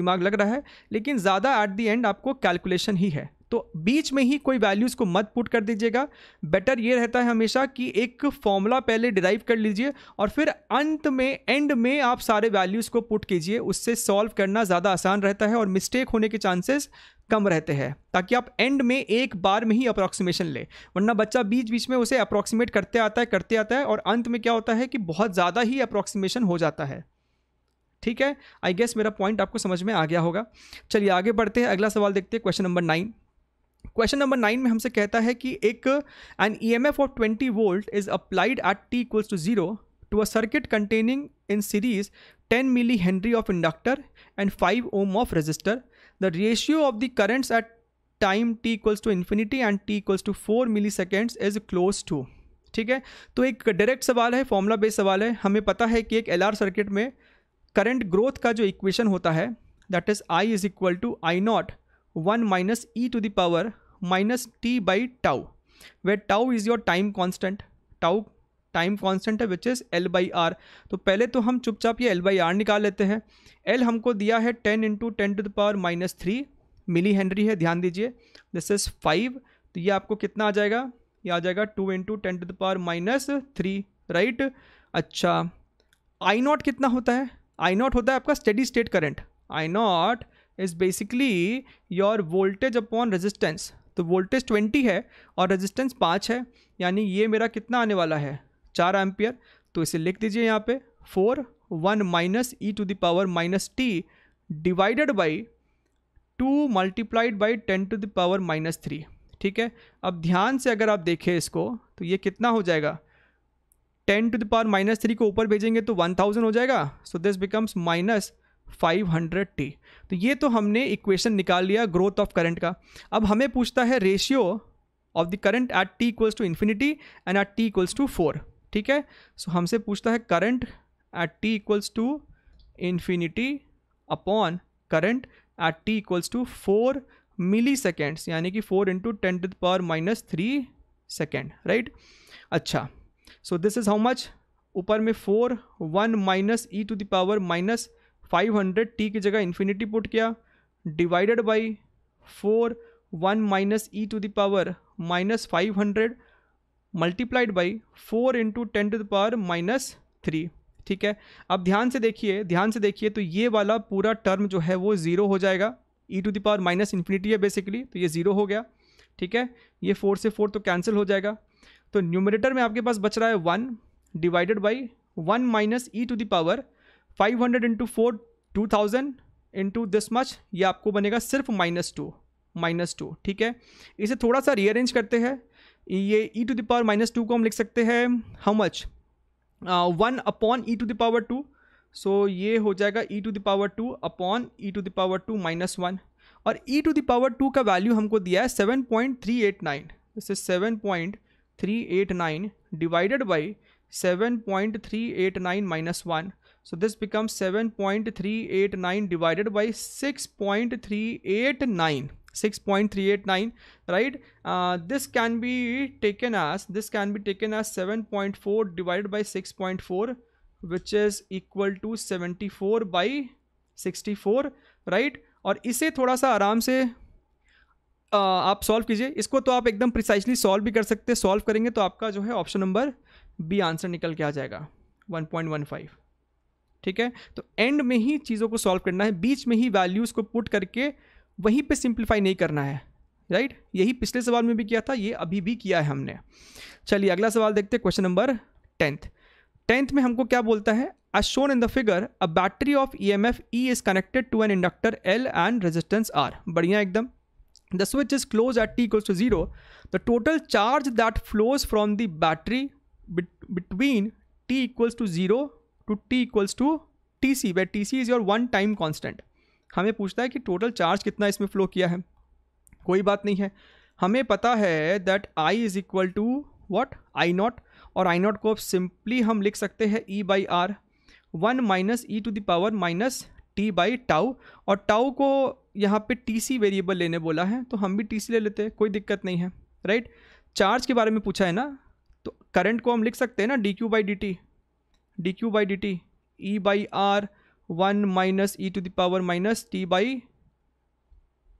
दिमाग लग रहा है लेकिन ज़्यादा एट दी एंड आपको कैलकुलेशन ही है तो बीच में ही कोई वैल्यूज़ को मत पुट कर दीजिएगा बेटर ये रहता है हमेशा कि एक फॉर्मूला पहले डिराइव कर लीजिए और फिर अंत में एंड में आप सारे वैल्यूज़ को पुट कीजिए उससे सॉल्व करना ज़्यादा आसान रहता है और मिस्टेक होने के चांसेस कम रहते हैं ताकि आप एंड में एक बार में ही अप्रॉक्सीमेशन ले वरना बच्चा बीच बीच में उसे अप्रॉक्सीमेट करते आता है करते आता है और अंत में क्या होता है कि बहुत ज़्यादा ही अप्रॉक्सीमेशन हो जाता है ठीक है आई गेस मेरा पॉइंट आपको समझ में आ गया होगा चलिए आगे बढ़ते हैं अगला सवाल देखते हैं question number nine question number nine में हमसे कहता है कि एक an E M F of twenty volt is applied at T equals to zero to a circuit containing in series ten milli henry of inductor and five ohm of resistor the ratio of the currents at time T equals to infinity and T equals to four milli seconds is close to ठीक है तो एक direct सवाल है formula based सवाल है हमें पता है कि एक एल आर सर्किट में करंट ग्रोथ का जो इक्वेशन होता है that is I is equal to I not one minus E to the power minus T by tau where tau is your time constant tau time constant है which is L by R तो पहले तो हम चुपचाप ये L by are निकाल लेते हैं एल हमको दिया है ten into ten to the power minus three milli henry है ध्यान दीजिए दिस इज़ फाइव तो ये आपको कितना आ जाएगा ये आ जाएगा two into ten to the power minus three right अच्छा आई नॉट कितना होता है आई नॉट होता है आपका steady state current I naught is basically your voltage upon resistance तो वोल्टेज ट्वेंटी है और रेजिस्टेंस पाँच है यानी ये मेरा कितना आने वाला है चार एम्पियर तो इसे लिख दीजिए यहाँ पे four one minus E to the power minus T divided by two multiplied by ten to the power minus three ठीक है अब ध्यान से अगर आप देखें इसको तो ये कितना हो जाएगा ten to the power minus three को ऊपर भेजेंगे तो वन थाउजेंड हो जाएगा so this becomes minus 500t तो ये तो हमने इक्वेशन निकाल लिया ग्रोथ ऑफ करंट का अब हमें पूछता है ratio of the current at T equals to infinity and at T equals to four ठीक है सो so, हमसे पूछता है current at T equals to infinity upon current at T equals to four milli seconds यानी कि four into ten to power minus three second right अच्छा so this is how much ऊपर में four one minus E to the power minus five hundred T की जगह infinity put किया divided by four one minus E to the power minus five hundred multiplied by four into ten to the power minus three ठीक है अब ध्यान से देखिए ध्यान से देखिए तो ये वाला पूरा टर्म जो है वो ज़ीरो हो जाएगा ई to the power minus infinity है बेसिकली तो ये ज़ीरो हो गया ठीक है ये फोर से फोर तो कैंसिल हो जाएगा तो न्यूमरेटर में आपके पास बच रहा है one divided by one minus E to the power five hundred into four to thousand into this much ये आपको बनेगा सिर्फ माइनस टू माइनस टू ठीक है इसे थोड़ा सा रीअरेंज करते हैं ये e to the power minus two को हम लिख सकते हैं how much one upon e to the power two so ये हो जाएगा ई to the power two upon e to the power two minus one और e to the power two का वैल्यू हमको दिया है seven point three eight nine जैसे seven point three eight nine divided by seven point three eight nine minus one so this becomes 7.389 divided by 6.389 6.389 right uh, this can be taken as this can be taken as 7.4 divided by 6.4 which is equal to 74 by 64 right और इसे थोड़ा सा आराम से आ, आप solve कीजिए इसको तो आप एकदम प्रिसाइसली सॉल्व भी कर सकते हैं सॉल्व करेंगे तो आपका जो है ऑप्शन नंबर बी आंसर निकल के आ जाएगा 1.15 ठीक है तो एंड में ही चीज़ों को सॉल्व करना है बीच में ही वैल्यूज को पुट करके वहीं पे सिंप्लीफाई नहीं करना है राइट यही पिछले सवाल में भी किया था ये अभी भी किया है हमने चलिए अगला सवाल देखते हैं क्वेश्चन नंबर टेंथ टेंथ में हमको क्या बोलता है I shown in the figure a battery of E M F E is connected to an inductor L and resistance R बढ़िया एकदम the switch is close at T equals to zero the total charge that flows from the battery between T equals to zero to T equals to T C wait T C is your one time constant हमें पूछता है कि total charge कितना इसमें flow किया है कोई बात नहीं है हमें पता है that I is equal to what I nought और आई नॉट को सिंपली हम लिख सकते हैं E by R one minus E to the power minus T by tau और टाउ को यहाँ पे टी सी वेरिएबल लेने बोला है तो हम भी टी सी ले लेते हैं कोई दिक्कत नहीं है राइट चार्ज के बारे में पूछा है ना तो करंट को हम लिख सकते हैं ना D Q by D T D Q by D T E by R one minus E to the power minus T by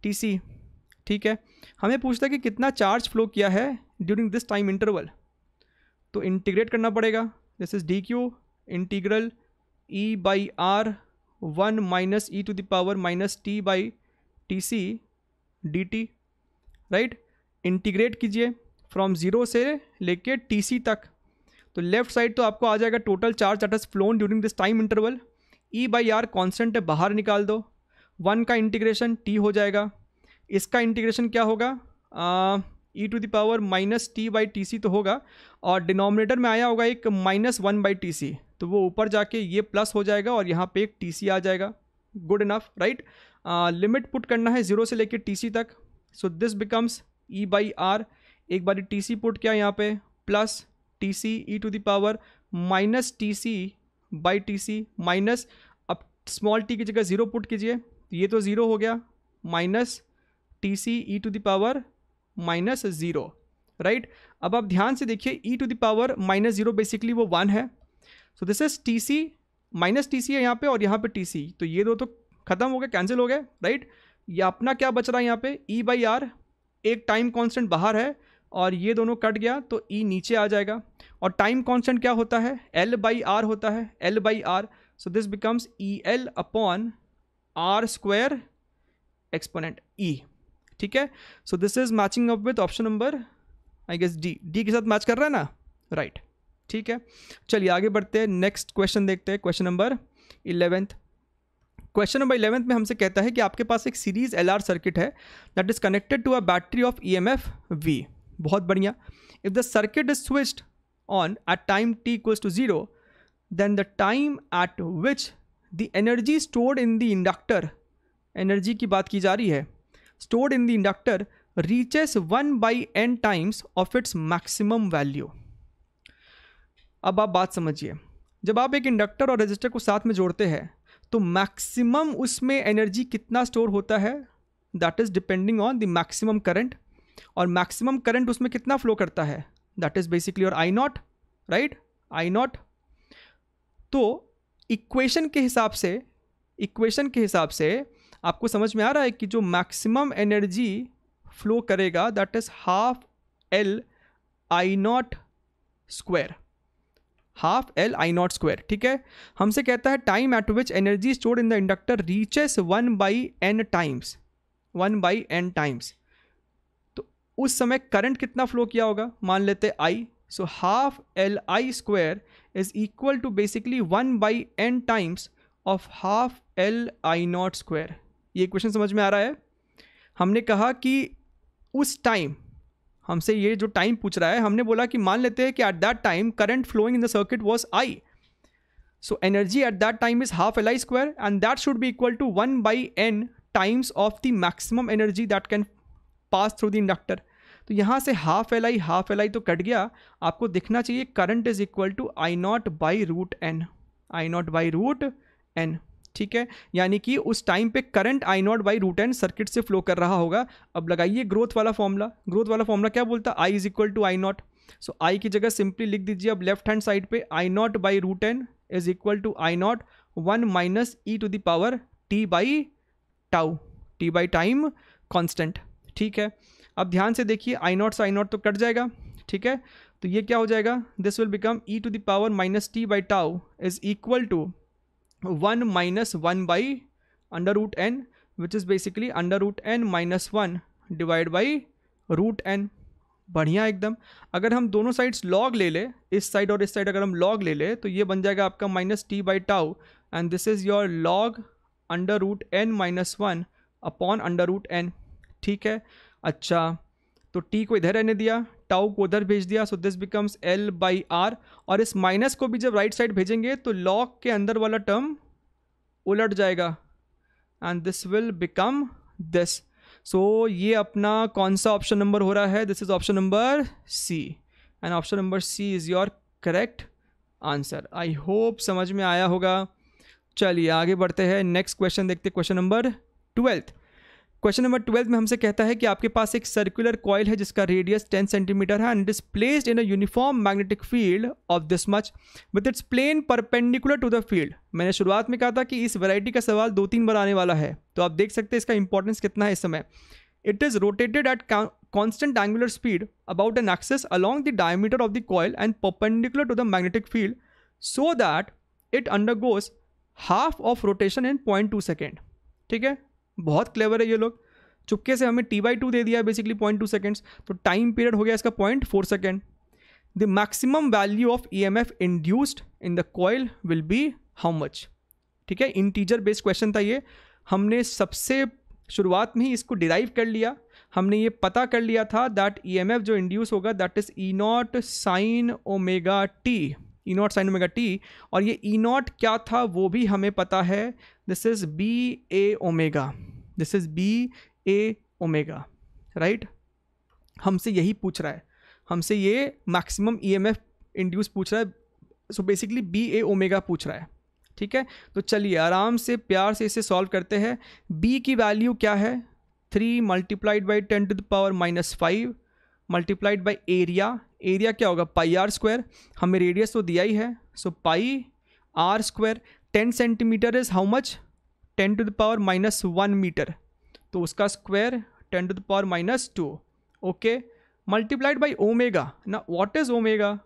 T C ठीक है हमें पूछता है कि कितना चार्ज फ्लो किया है ड्यूरिंग दिस टाइम इंटरवल तो इंटीग्रेट करना पड़ेगा this is D Q integral E by R one minus E to the power minus T by T C D T right integrate कीजिए फ्रॉम ज़ीरो से लेके T C तक तो left side तो आपको आ जाएगा total charge that is flown during this time interval E by R constant है बाहर निकाल दो वन का इंटीग्रेशन टी हो जाएगा इसका इंटीग्रेशन क्या होगा e to the power minus T by T C तो होगा और डिनोमिनेटर में आया होगा एक minus one by T C तो वो ऊपर जाके ये प्लस हो जाएगा और यहाँ पे एक टी सी आ जाएगा good enough right limit put करना है ज़ीरो से लेके टी सी तक so this becomes E by R एक बारी टी सी पुट किया यहाँ पे plus T C e to the power minus T C by T C minus अब स्मॉल टी की जगह ज़ीरो पुट कीजिए ये तो ज़ीरो हो गया minus T C e to the power minus zero right अब आप ध्यान से देखिए e to the power minus zero basically वो वन है so this is T C minus T C है यहाँ पे और यहाँ पे टी सी तो ये दो तो खत्म हो गए कैंसिल हो गए राइट ये अपना क्या बच रहा है यहाँ पे ई बाई आर एक टाइम कांस्टेंट बाहर है और ये दोनों कट गया तो ई e नीचे आ जाएगा और टाइम कॉन्स्टेंट क्या होता है एल बाई आर होता है L by R so this becomes E L upon R square exponent e ठीक है so this is matching up with option number I guess D D के साथ मैच कर रहा है ना राइट right. ठीक है चलिए आगे बढ़ते हैं नेक्स्ट क्वेश्चन देखते हैं question number eleventh question number eleventh में हमसे कहता है कि आपके पास एक सीरीज एल सर्किट है that is connected to a battery of E M F V बहुत बढ़िया if the circuit is switched on at time t equals to 0, then the time at which the energy stored in the inductor, energy की बात की जा रही है stored in the inductor reaches 1 by n times of its maximum value. अब आप बात समझिए जब आप एक inductor और resistor को साथ में जोड़ते हैं तो maximum उसमें energy कितना store होता है that is depending on the maximum current और मैक्सिमम करंट उसमें कितना फ्लो करता है दैट इज बेसिकली और I nought right I nought तो इक्वेशन के हिसाब से इक्वेशन के हिसाब से आपको समझ में आ रहा है कि जो मैक्सिमम एनर्जी फ्लो करेगा that is half L I nought square half L I nought square ठीक है हमसे कहता है time at which energy stored in the inductor reaches one by N times one by N times उस समय current कितना flow किया होगा मान लेते I so half L I square is equal to basically one by N times of half L I nought square ये question समझ में आ रहा है हमने कहा कि उस टाइम हमसे ये जो टाइम पूछ रहा है हमने बोला कि मान लेते हैं कि at that time current flowing in the circuit was I so energy at that time is half L I square and that should be equal to one by N times of the maximum energy that can pass through the inductor तो यहाँ से half L I half L I तो cut गया आपको दिखना चाहिए current is equal to I nought by root N I nought by root N ठीक है यानी कि उस टाइम पे current I nought by root N circuit से फ्लो कर रहा होगा अब लगाइए ग्रोथ वाला फॉर्मूला ग्रोथ वाला फॉर्मूला क्या बोलता है I is equal to I not so I की जगह सिंपली लिख दीजिए अब लेफ्ट हैंड साइड पे I nought by root N is equal to I not one minus E to the power T by tau T by time constant ठीक है अब ध्यान से देखिए आई नॉट से आई नॉट तो कट जाएगा ठीक है तो ये क्या हो जाएगा this will become e to the power minus T by tau is equal to one minus one by under root N which is basically under root N minus one divide by root N बढ़िया एकदम अगर हम दोनों sides log ले ले इस side और इस साइड अगर हम लॉग ले ले तो ये बन जाएगा आपका minus T by tau and this is your log under root N minus one upon under root N ठीक है अच्छा तो टी को इधर रहने दिया टाउ को उधर भेज दिया so this becomes L by R और इस माइनस को भी जब राइट साइड भेजेंगे तो लॉक के अंदर वाला टर्म उलट जाएगा and this will become this so ये अपना कौन सा ऑप्शन नंबर हो रहा है this is option number C and option number C is your correct answer I hope समझ में आया होगा चलिए आगे बढ़ते हैं नेक्स्ट क्वेश्चन देखते question number twelfth question number twelfth में हमसे कहता है कि आपके पास एक सर्कुलर कॉयल है जिसका रेडियस टेन सेंटीमीटर है and is placed in a uniform magnetic field of this much with its plane perpendicular to the field मैंने शुरुआत में कहा था कि इस वैरायटी का सवाल दो तीन बार आने वाला है तो आप देख सकते हैं इसका इंपॉर्टेंस कितना है इस समय it is rotated at constant angular speed about an axis along the diameter of the coil and perpendicular to the magnetic field so that it undergoes half of rotation in point second ठीक है बहुत clever है ये लोग चुपके से हमें T by two दे दिया बेसिकली पॉइंट टू सेकेंड्स तो टाइम पीरियड हो गया इसका point four second the maximum value of E M F induced in the coil will be how much ठीक है इंटीजर बेस्ड क्वेश्चन था ये हमने सबसे शुरुआत में ही इसको डिराइव कर लिया हमने ये पता कर लिया था दैट ई एम एफ जो इंड्यूस होगा that is E not sine omega T E not sine omega T और ये ई e नॉट क्या था वो भी हमें पता है this is B A omega this is B A omega right हमसे यही पूछ रहा है हमसे ये maximum E M F induce पूछ रहा है so basically B A omega पूछ रहा है ठीक है तो चलिए आराम से प्यार से इसे सॉल्व करते हैं बी की वैल्यू क्या है three multiplied by ten to the power minus five multiplied by area area क्या होगा पाई आर स्क्वायर हमें रेडियस तो दिया ही है so pi R square ten centimetre is how much ten to the power minus one metre तो उसका square ten to the power minus two okay multiplied by omega ना what is omega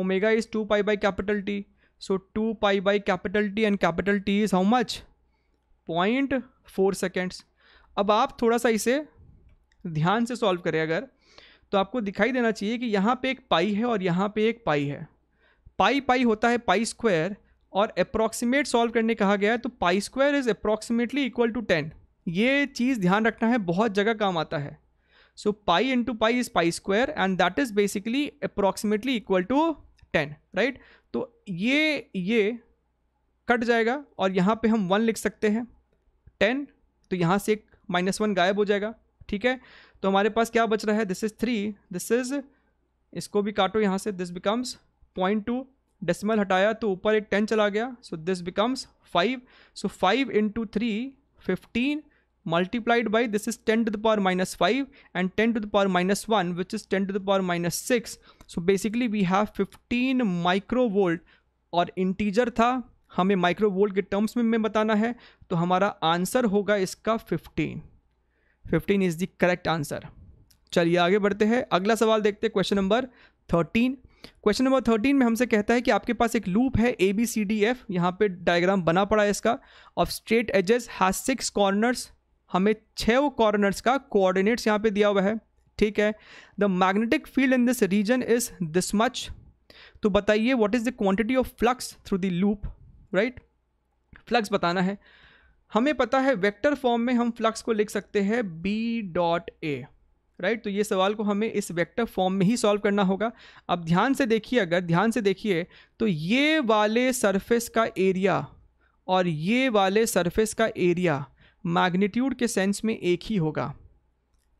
omega is two pi by capital T so to pi by capital T and capital T is how much point four seconds अब आप थोड़ा सा इसे ध्यान से solve करें अगर तो आपको दिखाई देना चाहिए कि यहाँ पे एक पाई है और यहाँ पे एक पाई है पाई पाई होता है पाई स्क्वायर और अप्रॉक्सीमेट सॉल्व करने कहा गया है तो pi square is approximately equal to ten ये चीज़ ध्यान रखना है बहुत जगह काम आता है so pi into pi is pi square and that is basically approximately equal to ten right तो ये ये कट जाएगा और यहाँ पे हम वन लिख सकते हैं टेन तो यहाँ से एक माइनस वन गायब हो जाएगा ठीक है तो हमारे पास क्या बच रहा है this is three this is इसको भी काटो यहाँ से this becomes point two decimal हटाया तो ऊपर एक टेन चला गया so this becomes five so five into three fifteen multiplied by this is ten to the power minus five and ten to the power minus one which is ten to the power minus six so basically we have fifteen micro volt और integer था हमें micro volt के terms में, में बताना है तो हमारा आंसर होगा इसका fifteen fifteen is the correct answer चलिए आगे बढ़ते हैं अगला सवाल देखते हैं question number thirteen question number thirteen में हमसे कहता है कि आपके पास एक लूप है A B C D F यहाँ पे डायग्राम बना पड़ा है इसका of straight edges has six corners हमें छः कॉर्नर्स का कोऑर्डिनेट्स यहाँ पे दिया हुआ है ठीक है the magnetic field in this region is this much तो बताइए what is the quantity of flux through the loop right flux बताना है हमें पता है वेक्टर फॉर्म में हम फ्लक्स को लिख सकते हैं बी डॉट ए राइट तो ये सवाल को हमें इस वेक्टर फॉर्म में ही सॉल्व करना होगा अब ध्यान से देखिए अगर ध्यान से देखिए तो ये वाले सरफेस का एरिया और ये वाले सरफेस का एरिया मैग्नीट्यूड के सेंस में एक ही होगा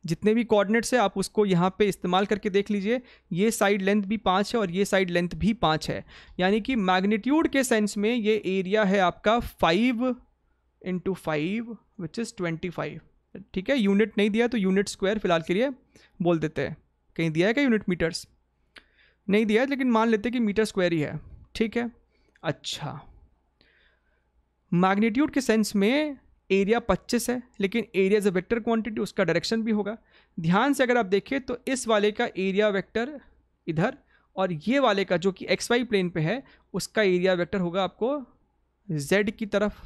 जितने भी कोऑर्डिनेट्स है आप उसको यहाँ पे इस्तेमाल करके देख लीजिए ये साइड लेंथ भी पाँच है और ये साइड लेंथ भी पाँच है यानी कि मैग्नीट्यूड के सेंस में ये एरिया है आपका five into five which is twenty five ठीक है यूनिट नहीं दिया तो यूनिट स्क्वायर फिलहाल के लिए बोल देते हैं कहीं दिया है क्या यूनिट मीटर्स नहीं दिया है लेकिन मान लेते हैं कि मीटर स्क्वायर ही है ठीक है अच्छा मैग्नीट्यूड के सेंस में एरिया पच्चीस है लेकिन area is a vector quantity उसका डायरेक्शन भी होगा ध्यान से अगर आप देखें तो इस वाले का एरिया वेक्टर इधर और ये वाले का जो कि एक्स वाई प्लेन पे है उसका एरिया वेक्टर होगा आपको जेड की तरफ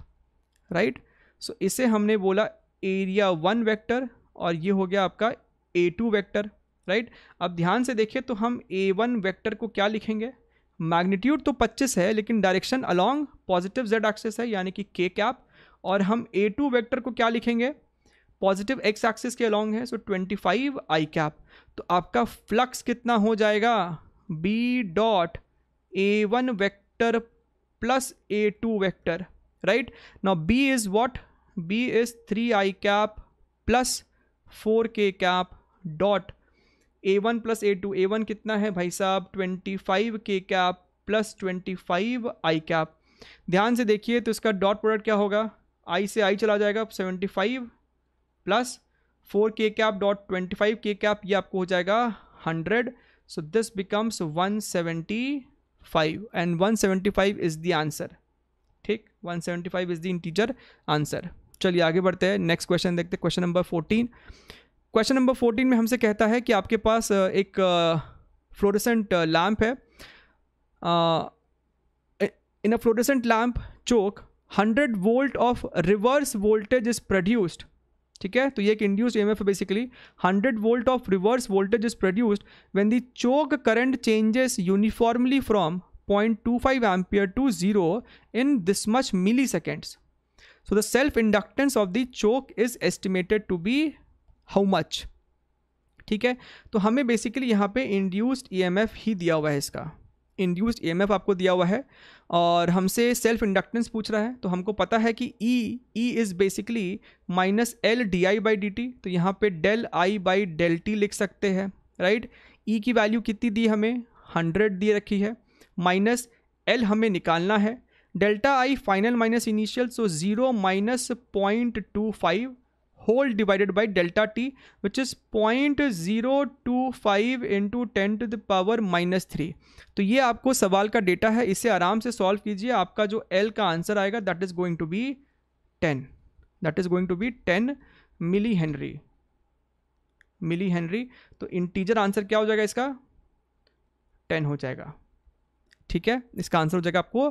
राइट सो इसे हमने बोला एरिया वन वेक्टर और ये हो गया आपका ए टू वैक्टर राइट अब ध्यान से देखिए तो हम ए वन वैक्टर को क्या लिखेंगे मैग्नीट्यूड तो 25 है लेकिन direction along positive Z axis है यानी कि के कैप और हम ए टू वैक्टर को क्या लिखेंगे पॉजिटिव एक्स एक्सेस के अलॉन्ग है so twenty five I cap तो आपका फ्लक्स कितना हो जाएगा B dot A one vector plus A two vector right now b is what b is 3i cap plus 4k cap dot a1 plus a2 a1 कितना है भाई साहब 25k cap plus 25 i cap ध्यान से देखिए तो इसका dot product क्या होगा i से i चला जाएगा 75 plus 4k cap dot 25k cap ये आपको हो जाएगा 100 so this becomes 175 and 175 is the answer ठीक 175 seventy five is the integer answer चलिए आगे बढ़ते हैं नेक्स्ट क्वेश्चन देखते हैं question number fourteen question number fourteen में हमसे कहता है कि आपके पास एक फ्लोरेसेंट लैम्प है in a fluorescent lamp choke 100 volt of reverse voltage is produced ठीक है तो ये एक induced E M basically 100 volt of reverse voltage is produced when the choke current changes uniformly from point two five ampere to zero in this much milli seconds so the self inductance of the choke is estimated to be how much ठीक है तो हमें basically यहाँ पे induced EMF e ही दिया हुआ है इसका इंड्यूस्ड ईएमएफ e आपको दिया हुआ है और हमसे सेल्फ इंडक्टेंस पूछ रहा है तो हमको पता है कि E E is basically minus L D I by D T तो यहाँ पे del I by del T लिख सकते हैं राइट ई e की वैल्यू कितनी दी हमें हंड्रेड दी रखी है माइनस एल हमें निकालना है delta I final minus initial so zero minus point two five whole divided by delta T which is point zero two five into ten to the power minus three तो ये आपको सवाल का data है इसे आराम से सॉल्व कीजिए आपका जो एल का आंसर आएगा that is going to be ten that is going to be ten milli henry milli henry तो इंटीजर आंसर क्या हो जाएगा इसका टेन हो जाएगा ठीक है इसका आंसर हो जाएगा आपको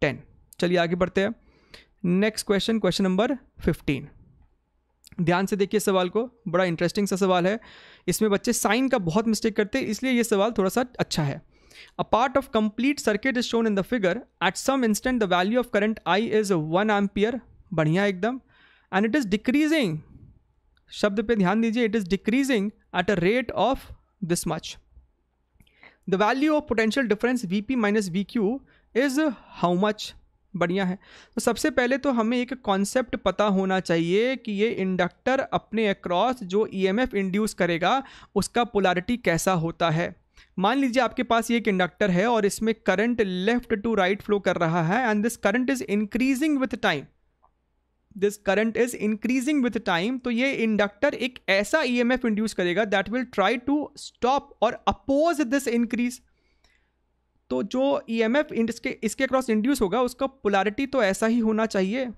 टेन चलिए आगे बढ़ते हैं next question question number fifteen ध्यान से देखिए सवाल को बड़ा इंटरेस्टिंग सा सवाल है इसमें बच्चे साइन का बहुत मिस्टेक करते हैं इसलिए ये सवाल थोड़ा सा अच्छा है a part of complete circuit is shown in the figure at some instant the value of current I is one ampere बढ़िया एकदम एंड इट इज़ डिक्रीजिंग शब्द पे ध्यान दीजिए it is decreasing at a rate of this much the value of potential difference V P minus V Q is how much बढ़िया है तो सबसे पहले तो हमें एक कॉन्सेप्ट पता होना चाहिए कि ये इंडक्टर अपने अक्रॉस जो ईएमएफ e इंड्यूस करेगा उसका पोलारिटी कैसा होता है मान लीजिए आपके पास ये एक इंडक्टर है और इसमें current left to right flow कर रहा है and this current is increasing with time this current is increasing with time तो ये इंडक्टर एक ऐसा ई एम एफ इंड्यूस करेगा that will try to stop और अपोज दिस इंक्रीज तो जो ई एम एफ इसके इसके क्रॉस इंड्यूस होगा उसका पुलारिटी तो ऐसा ही होना चाहिए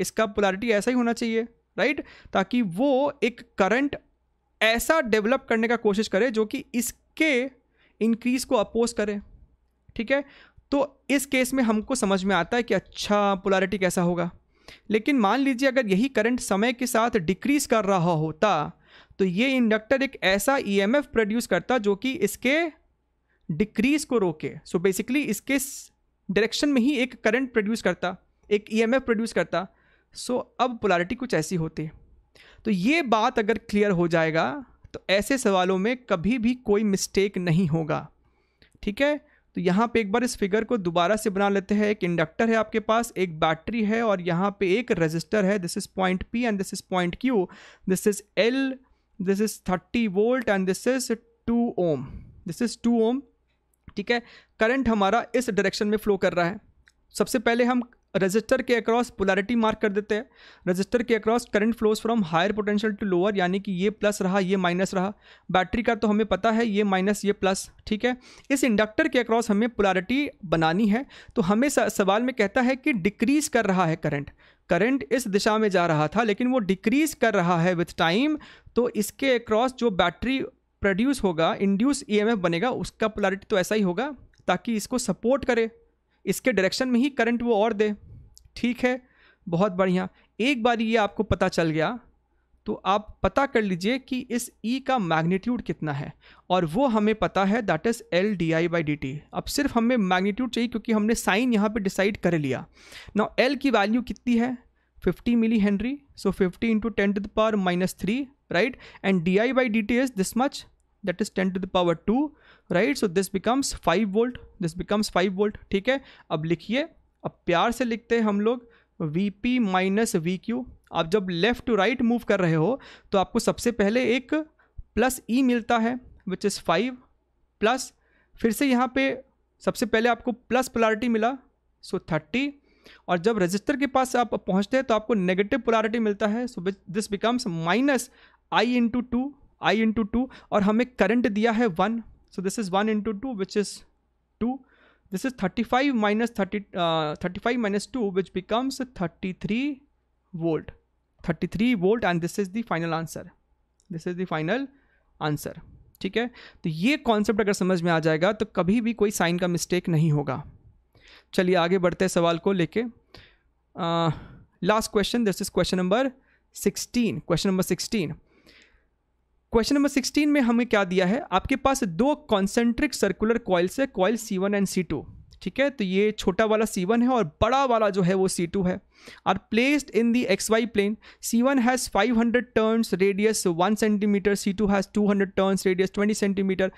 इसका पुलारिटी ऐसा ही होना चाहिए राइट right? ताकि वो एक करंट ऐसा डेवलप करने का कोशिश करे जो कि इसके इंक्रीज को अपोज करे ठीक है तो इस केस में हमको समझ में आता है कि अच्छा पुलारिटी कैसा होगा लेकिन मान लीजिए अगर यही करंट समय के साथ डिक्रीज कर रहा होता तो ये इंडक्टर एक ऐसा ईएमएफ e प्रोड्यूस करता जो कि इसके डिक्रीज को रोके सो so बेसिकली इसके डायरेक्शन में ही एक करंट प्रोड्यूस करता एक ईएमएफ e प्रोड्यूस करता सो so अब पोलारिटी कुछ ऐसी होती तो ये बात अगर क्लियर हो जाएगा तो ऐसे सवालों में कभी भी कोई मिस्टेक नहीं होगा ठीक है तो यहाँ पे एक बार इस फिगर को दोबारा से बना लेते हैं एक इंडक्टर है आपके पास एक बैटरी है और यहाँ पे एक रेजिस्टर है this is point P and this is point Q this is L this is thirty volt and this is two ohm this is two ohm ठीक है करंट हमारा इस डायरेक्शन में फ्लो कर रहा है सबसे पहले हम रजिस्टर के अक्रॉस पोलैरिटी मार्क कर देते हैं रजिस्टर के across current flows from higher potential to lower यानी कि ये प्लस रहा ये माइनस रहा बैटरी का तो हमें पता है ये माइनस ये प्लस ठीक है इस इंडक्टर के अक्रॉस हमें पोलैरिटी बनानी है तो हमें सवाल में कहता है कि डिक्रीज कर रहा है करंट करंट इस दिशा में जा रहा था लेकिन वो डिक्रीज कर रहा है विथ टाइम तो इसके अक्रॉस जो बैटरी प्रोड्यूस होगा इंड्यूस ई e बनेगा उसका पोलैरिटी तो ऐसा ही होगा ताकि इसको सपोर्ट करे इसके डायरेक्शन में ही करंट वो और दे ठीक है बहुत बढ़िया एक बार ये आपको पता चल गया तो आप पता कर लीजिए कि इस ई e का मैग्नीट्यूड कितना है और वो हमें पता है that is L D I by D T अब सिर्फ हमें मैग्नीट्यूड चाहिए क्योंकि हमने साइन यहाँ पे डिसाइड कर लिया ना एल की वैल्यू कितनी है 50 milli henry so 50 into ten to the power minus three right and D I by D T is this much that is ten to the power two right so this becomes five volt this becomes five volt ठीक है अब लिखिए अब प्यार से लिखते हैं हम लोग V P minus V Q आप जब लेफ़्ट टू राइट मूव कर रहे हो तो आपको सबसे पहले एक प्लस ई e मिलता है विच इज़ फाइव प्लस फिर से यहाँ पे सबसे पहले आपको प्लस पोलारिटी मिला सो so थर्टी और जब रजिस्टर के पास आप पहुँचते हैं तो आपको नेगेटिव पोलारिटी मिलता है so this becomes minus I into two I into two और हमें करंट दिया है one so this is 1 into 2 which is 2 this is 35 minus 30 uh, 35 minus 2 which becomes 33 volt 33 volt and this is the final answer this is the final answer ठीक है तो ये concept अगर समझ में आ जाएगा तो कभी भी कोई साइन का मिस्टेक नहीं होगा चलिए आगे बढ़ते हैं सवाल को लेके last question this is question number 16 question number 16 question number sixteen में हमें क्या दिया है आपके पास दो कॉन्सेंट्रिक सर्कुलर कॉइल्स है coil C one and C two ठीक है तो ये छोटा वाला सी वन है और बड़ा वाला जो है वो सी टू है are placed in the X Y plane C one has five hundred turns radius one centimeter C two has two hundred turns radius twenty centimeter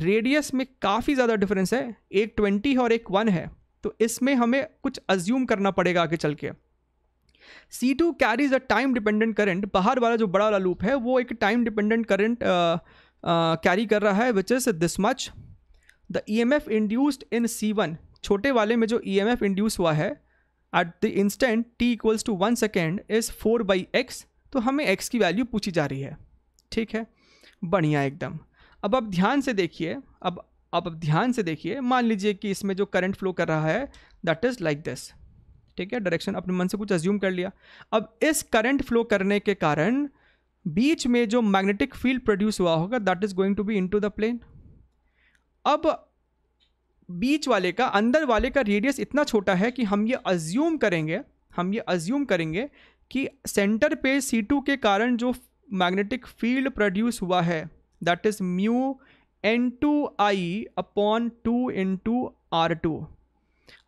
radius में काफ़ी ज़्यादा डिफरेंस है एक ट्वेंटी है और एक वन है तो इसमें हमें कुछ अज्यूम करना पड़ेगा आगे चल के C two carries a time dependent current बाहर वाला जो बड़ा वाला लूप है वो एक टाइम डिपेंडेंट करंट कैरी कर रहा है which is this much the E M F induced in C one छोटे वाले में जो ई एम एफ इंड्यूस हुआ है at the instant T equals to one second is four by X तो हमें एक्स की वैल्यू पूछी जा रही है ठीक है बढ़िया एकदम अब आप ध्यान से देखिए अब आप ध्यान से देखिए मान लीजिए कि इसमें जो करंट फ्लो कर रहा है दैट इज़ लाइक दिस ठीक है डायरेक्शन अपने मन से कुछ अज्यूम कर लिया अब इस करंट फ्लो करने के कारण बीच में जो मैग्नेटिक फील्ड प्रोड्यूस हुआ होगा that is going to be into the plane अब बीच वाले का अंदर वाले का रेडियस इतना छोटा है कि हम ये अज्यूम करेंगे हम ये अज्यूम करेंगे कि सेंटर पे सी टू के कारण जो मैग्नेटिक फील्ड प्रोड्यूस हुआ है that is mu N two I upon two into R two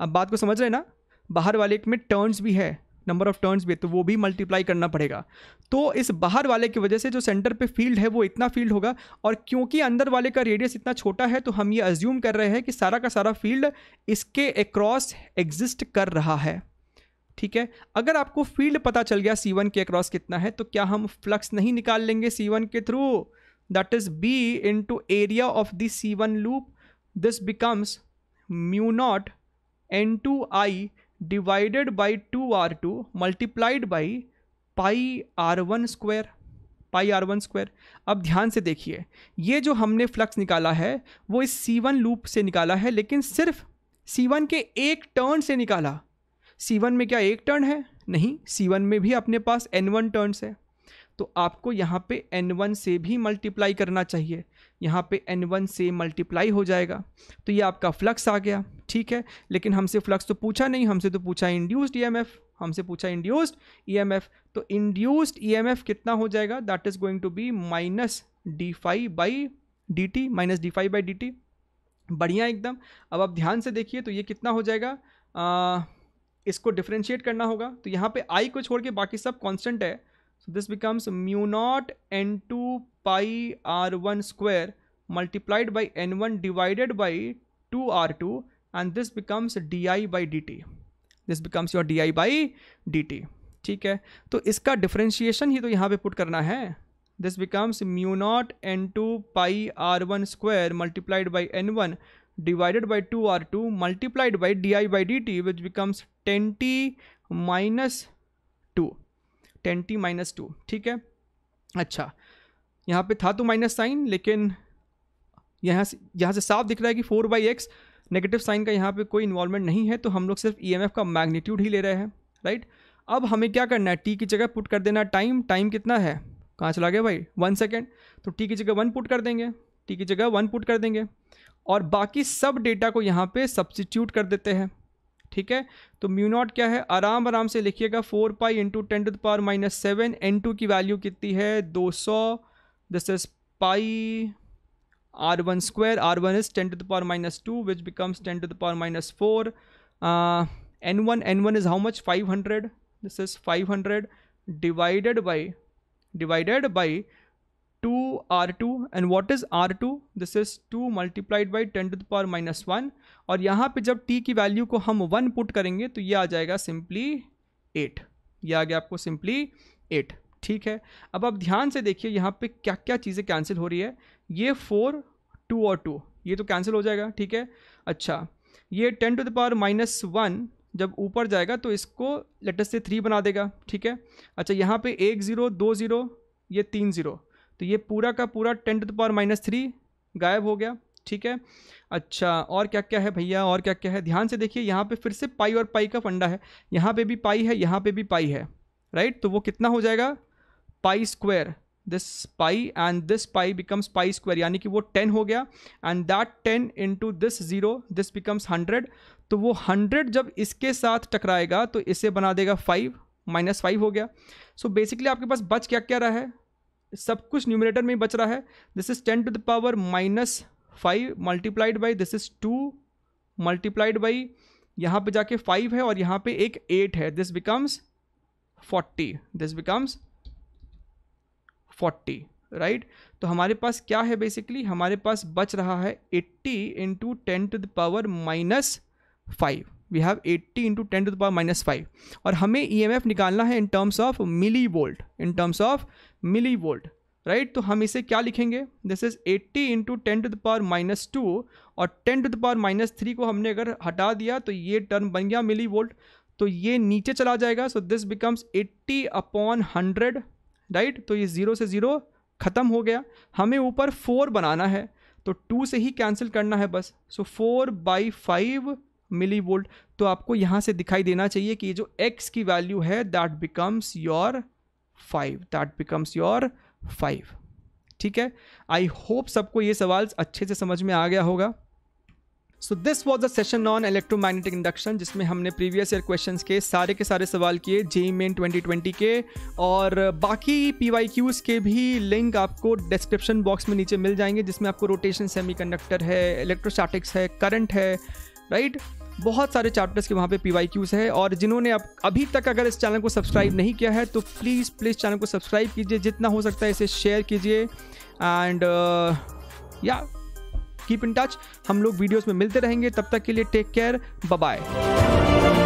अब बात को समझ रहे ना बाहर वाले में टर्न्स भी है नंबर ऑफ टर्न्स भी है तो वो भी मल्टीप्लाई करना पड़ेगा तो इस बाहर वाले की वजह से जो सेंटर पे फील्ड है वो इतना फील्ड होगा और क्योंकि अंदर वाले का रेडियस इतना छोटा है तो हम ये अज्यूम कर रहे हैं कि सारा का सारा फील्ड इसके अक्रॉस एग्जिस्ट कर रहा है ठीक है अगर आपको फील्ड पता चल गया सी के अक्रॉस कितना है तो क्या हम फ्लक्स नहीं निकाल लेंगे सी के through that is B into area of the C loop this becomes mu not N two I divided by two R two multiplied by pi R one square pi R one square अब ध्यान से देखिए ये जो हमने flux निकाला है वो इस सी वन लूप से निकाला है लेकिन सिर्फ सी वन के एक टर्न से निकाला सी वन में क्या एक टर्न है नहीं सी वन में भी अपने पास एन वन टर्न्स है तो आपको यहाँ पे एन वन से भी मल्टीप्लाई करना चाहिए यहाँ पे एन वन से मल्टीप्लाई हो जाएगा तो ये आपका फ्लक्स आ गया ठीक है लेकिन हमसे फ्लक्स तो पूछा नहीं हमसे तो पूछा इंड्यूस्ड ईएमएफ e हमसे पूछा इंड्यूस्ड ईएमएफ e तो इंड्यूस्ड ईएमएफ e कितना हो जाएगा that is going to be minus D five by D T minus D five by D T बढ़िया एकदम अब आप ध्यान से देखिए तो ये कितना हो जाएगा आ, इसको डिफ्रेंशिएट करना होगा तो यहाँ पे आई को छोड़ के बाकी सब कॉन्स्टेंट है this becomes mu not N two pi R one multiplied by by N one divided to R two and this becomes D I by D T this becomes your D I by D T ठीक है तो इसका differentiation ही तो यहाँ पे put करना है this becomes mu not N two pi R one square multiplied by N one divided by two R two multiplied by D I by D T which becomes ten T minus two ten T minus two ठीक है अच्छा यहाँ पे था तो minus sign लेकिन यहाँ से यहाँ से साफ दिख रहा है कि four by X negative sign का यहाँ पे कोई इन्वॉल्वमेंट नहीं है तो हम लोग सिर्फ ई e का मैग्नीट्यूड ही ले रहे हैं राइट अब हमें क्या करना है टी की जगह पुट कर देना टाइम टाइम कितना है कहाँ चला गया भाई वन सेकेंड तो टी की जगह वन पुट कर देंगे टी की जगह वन पुट कर देंगे और बाकी सब डेटा को यहाँ पर सब्सिट्यूट कर देते हैं ठीक है तो म्यू नॉट क्या है आराम आराम से लिखिएगा four pi into ten to power minus seven N two की वैल्यू कितनी है दो सौ this is pi r1 square r1 is 10 to the power minus 2 which becomes 10 to the power minus 4 uh, n1 n1 is how much 500 this is 500 divided by divided by 2 r2 and what is r2 this is 2 multiplied by 10 to the power minus 1 और यहाँ पे जब t की value को हम 1 put करेंगे तो ये आ जाएगा सिंपली 8 ये आ गया आपको सिंपली 8 ठीक है अब आप ध्यान से देखिए यहाँ पे क्या क्या चीज़ें कैंसिल हो रही है ये फोर टू और टू ये तो कैंसिल हो जाएगा ठीक है अच्छा ये ten to the power minus one जब ऊपर जाएगा तो इसको लेटेस्ट से थ्री बना देगा ठीक है अच्छा यहाँ पे एक ज़ीरो दो ज़ीरो ये तीन ज़ीरो तो ये पूरा का पूरा ten to the power minus three गायब हो गया ठीक है अच्छा और क्या क्या है भैया और क्या क्या है ध्यान से देखिए यहाँ पे फिर से पाई और पाई का फंडा है यहाँ पे भी पाई है यहाँ पे भी पाई है राइट तो वो कितना हो जाएगा pi square this pi and this pi becomes pi square यानी कि वो टेन हो गया and that ten into this zero this becomes hundred तो वो हंड्रेड जब इसके साथ टकराएगा तो इसे बना देगा फाइव माइनस फाइव हो गया सो so बेसिकली आपके पास बच क्या क्या रहा है सब कुछ न्यूमिनेटर में बच रहा है this is ten to the power minus five multiplied by this is two multiplied by यहाँ पे जाके फाइव है और यहाँ पे एक एट है this becomes forty this becomes forty right तो हमारे पास क्या है बेसिकली हमारे पास बच रहा है eighty into ten to the power minus five we have eighty into ten to the power minus five और हमें ई एम एफ निकालना है in terms of millivolt in terms of millivolt right तो हम इसे क्या लिखेंगे this is eighty into ten to the power minus two और ten to the power minus three को हमने अगर हटा दिया तो ये टर्म बन गया मिली वोल्ट तो ये नीचे चला जाएगा so this becomes eighty upon hundred right तो ये ज़ीरो से ज़ीरो ख़त्म हो गया हमें ऊपर फोर बनाना है तो टू से ही कैंसिल करना है बस so four by five millivolt तो आपको यहाँ से दिखाई देना चाहिए कि ये जो एक्स की वैल्यू है that becomes your five that becomes your five ठीक है आई होप सबको ये सवाल अच्छे से समझ में आ गया होगा so this was a session on electromagnetic induction जिसमें हमने प्रीवियस ईयर क्वेश्चन के सारे के सारे सवाल किए जे मेन ट्वेंटी ट्वेंटी के और बाकी पी वाई क्यूज़ के भी लिंक आपको डिस्क्रिप्शन बॉक्स में नीचे मिल जाएंगे जिसमें आपको रोटेशन सेमी कंडक्टर है इलेक्ट्रोस्टैटिक्स है करंट है राइट right? बहुत सारे चैप्टर्स के वहाँ पे पी वाई क्यूज़ है और जिन्होंने अब अभी तक अगर इस चैनल को सब्सक्राइब नहीं किया है तो प्लीज़ प्लीज़ चैनल को सब्सक्राइब कीजिए जितना हो सकता है इसे शेयर कीजिए एंड या uh, कीप इन टच हम लोग वीडियोस में मिलते रहेंगे तब तक के लिए टेक केयर बाय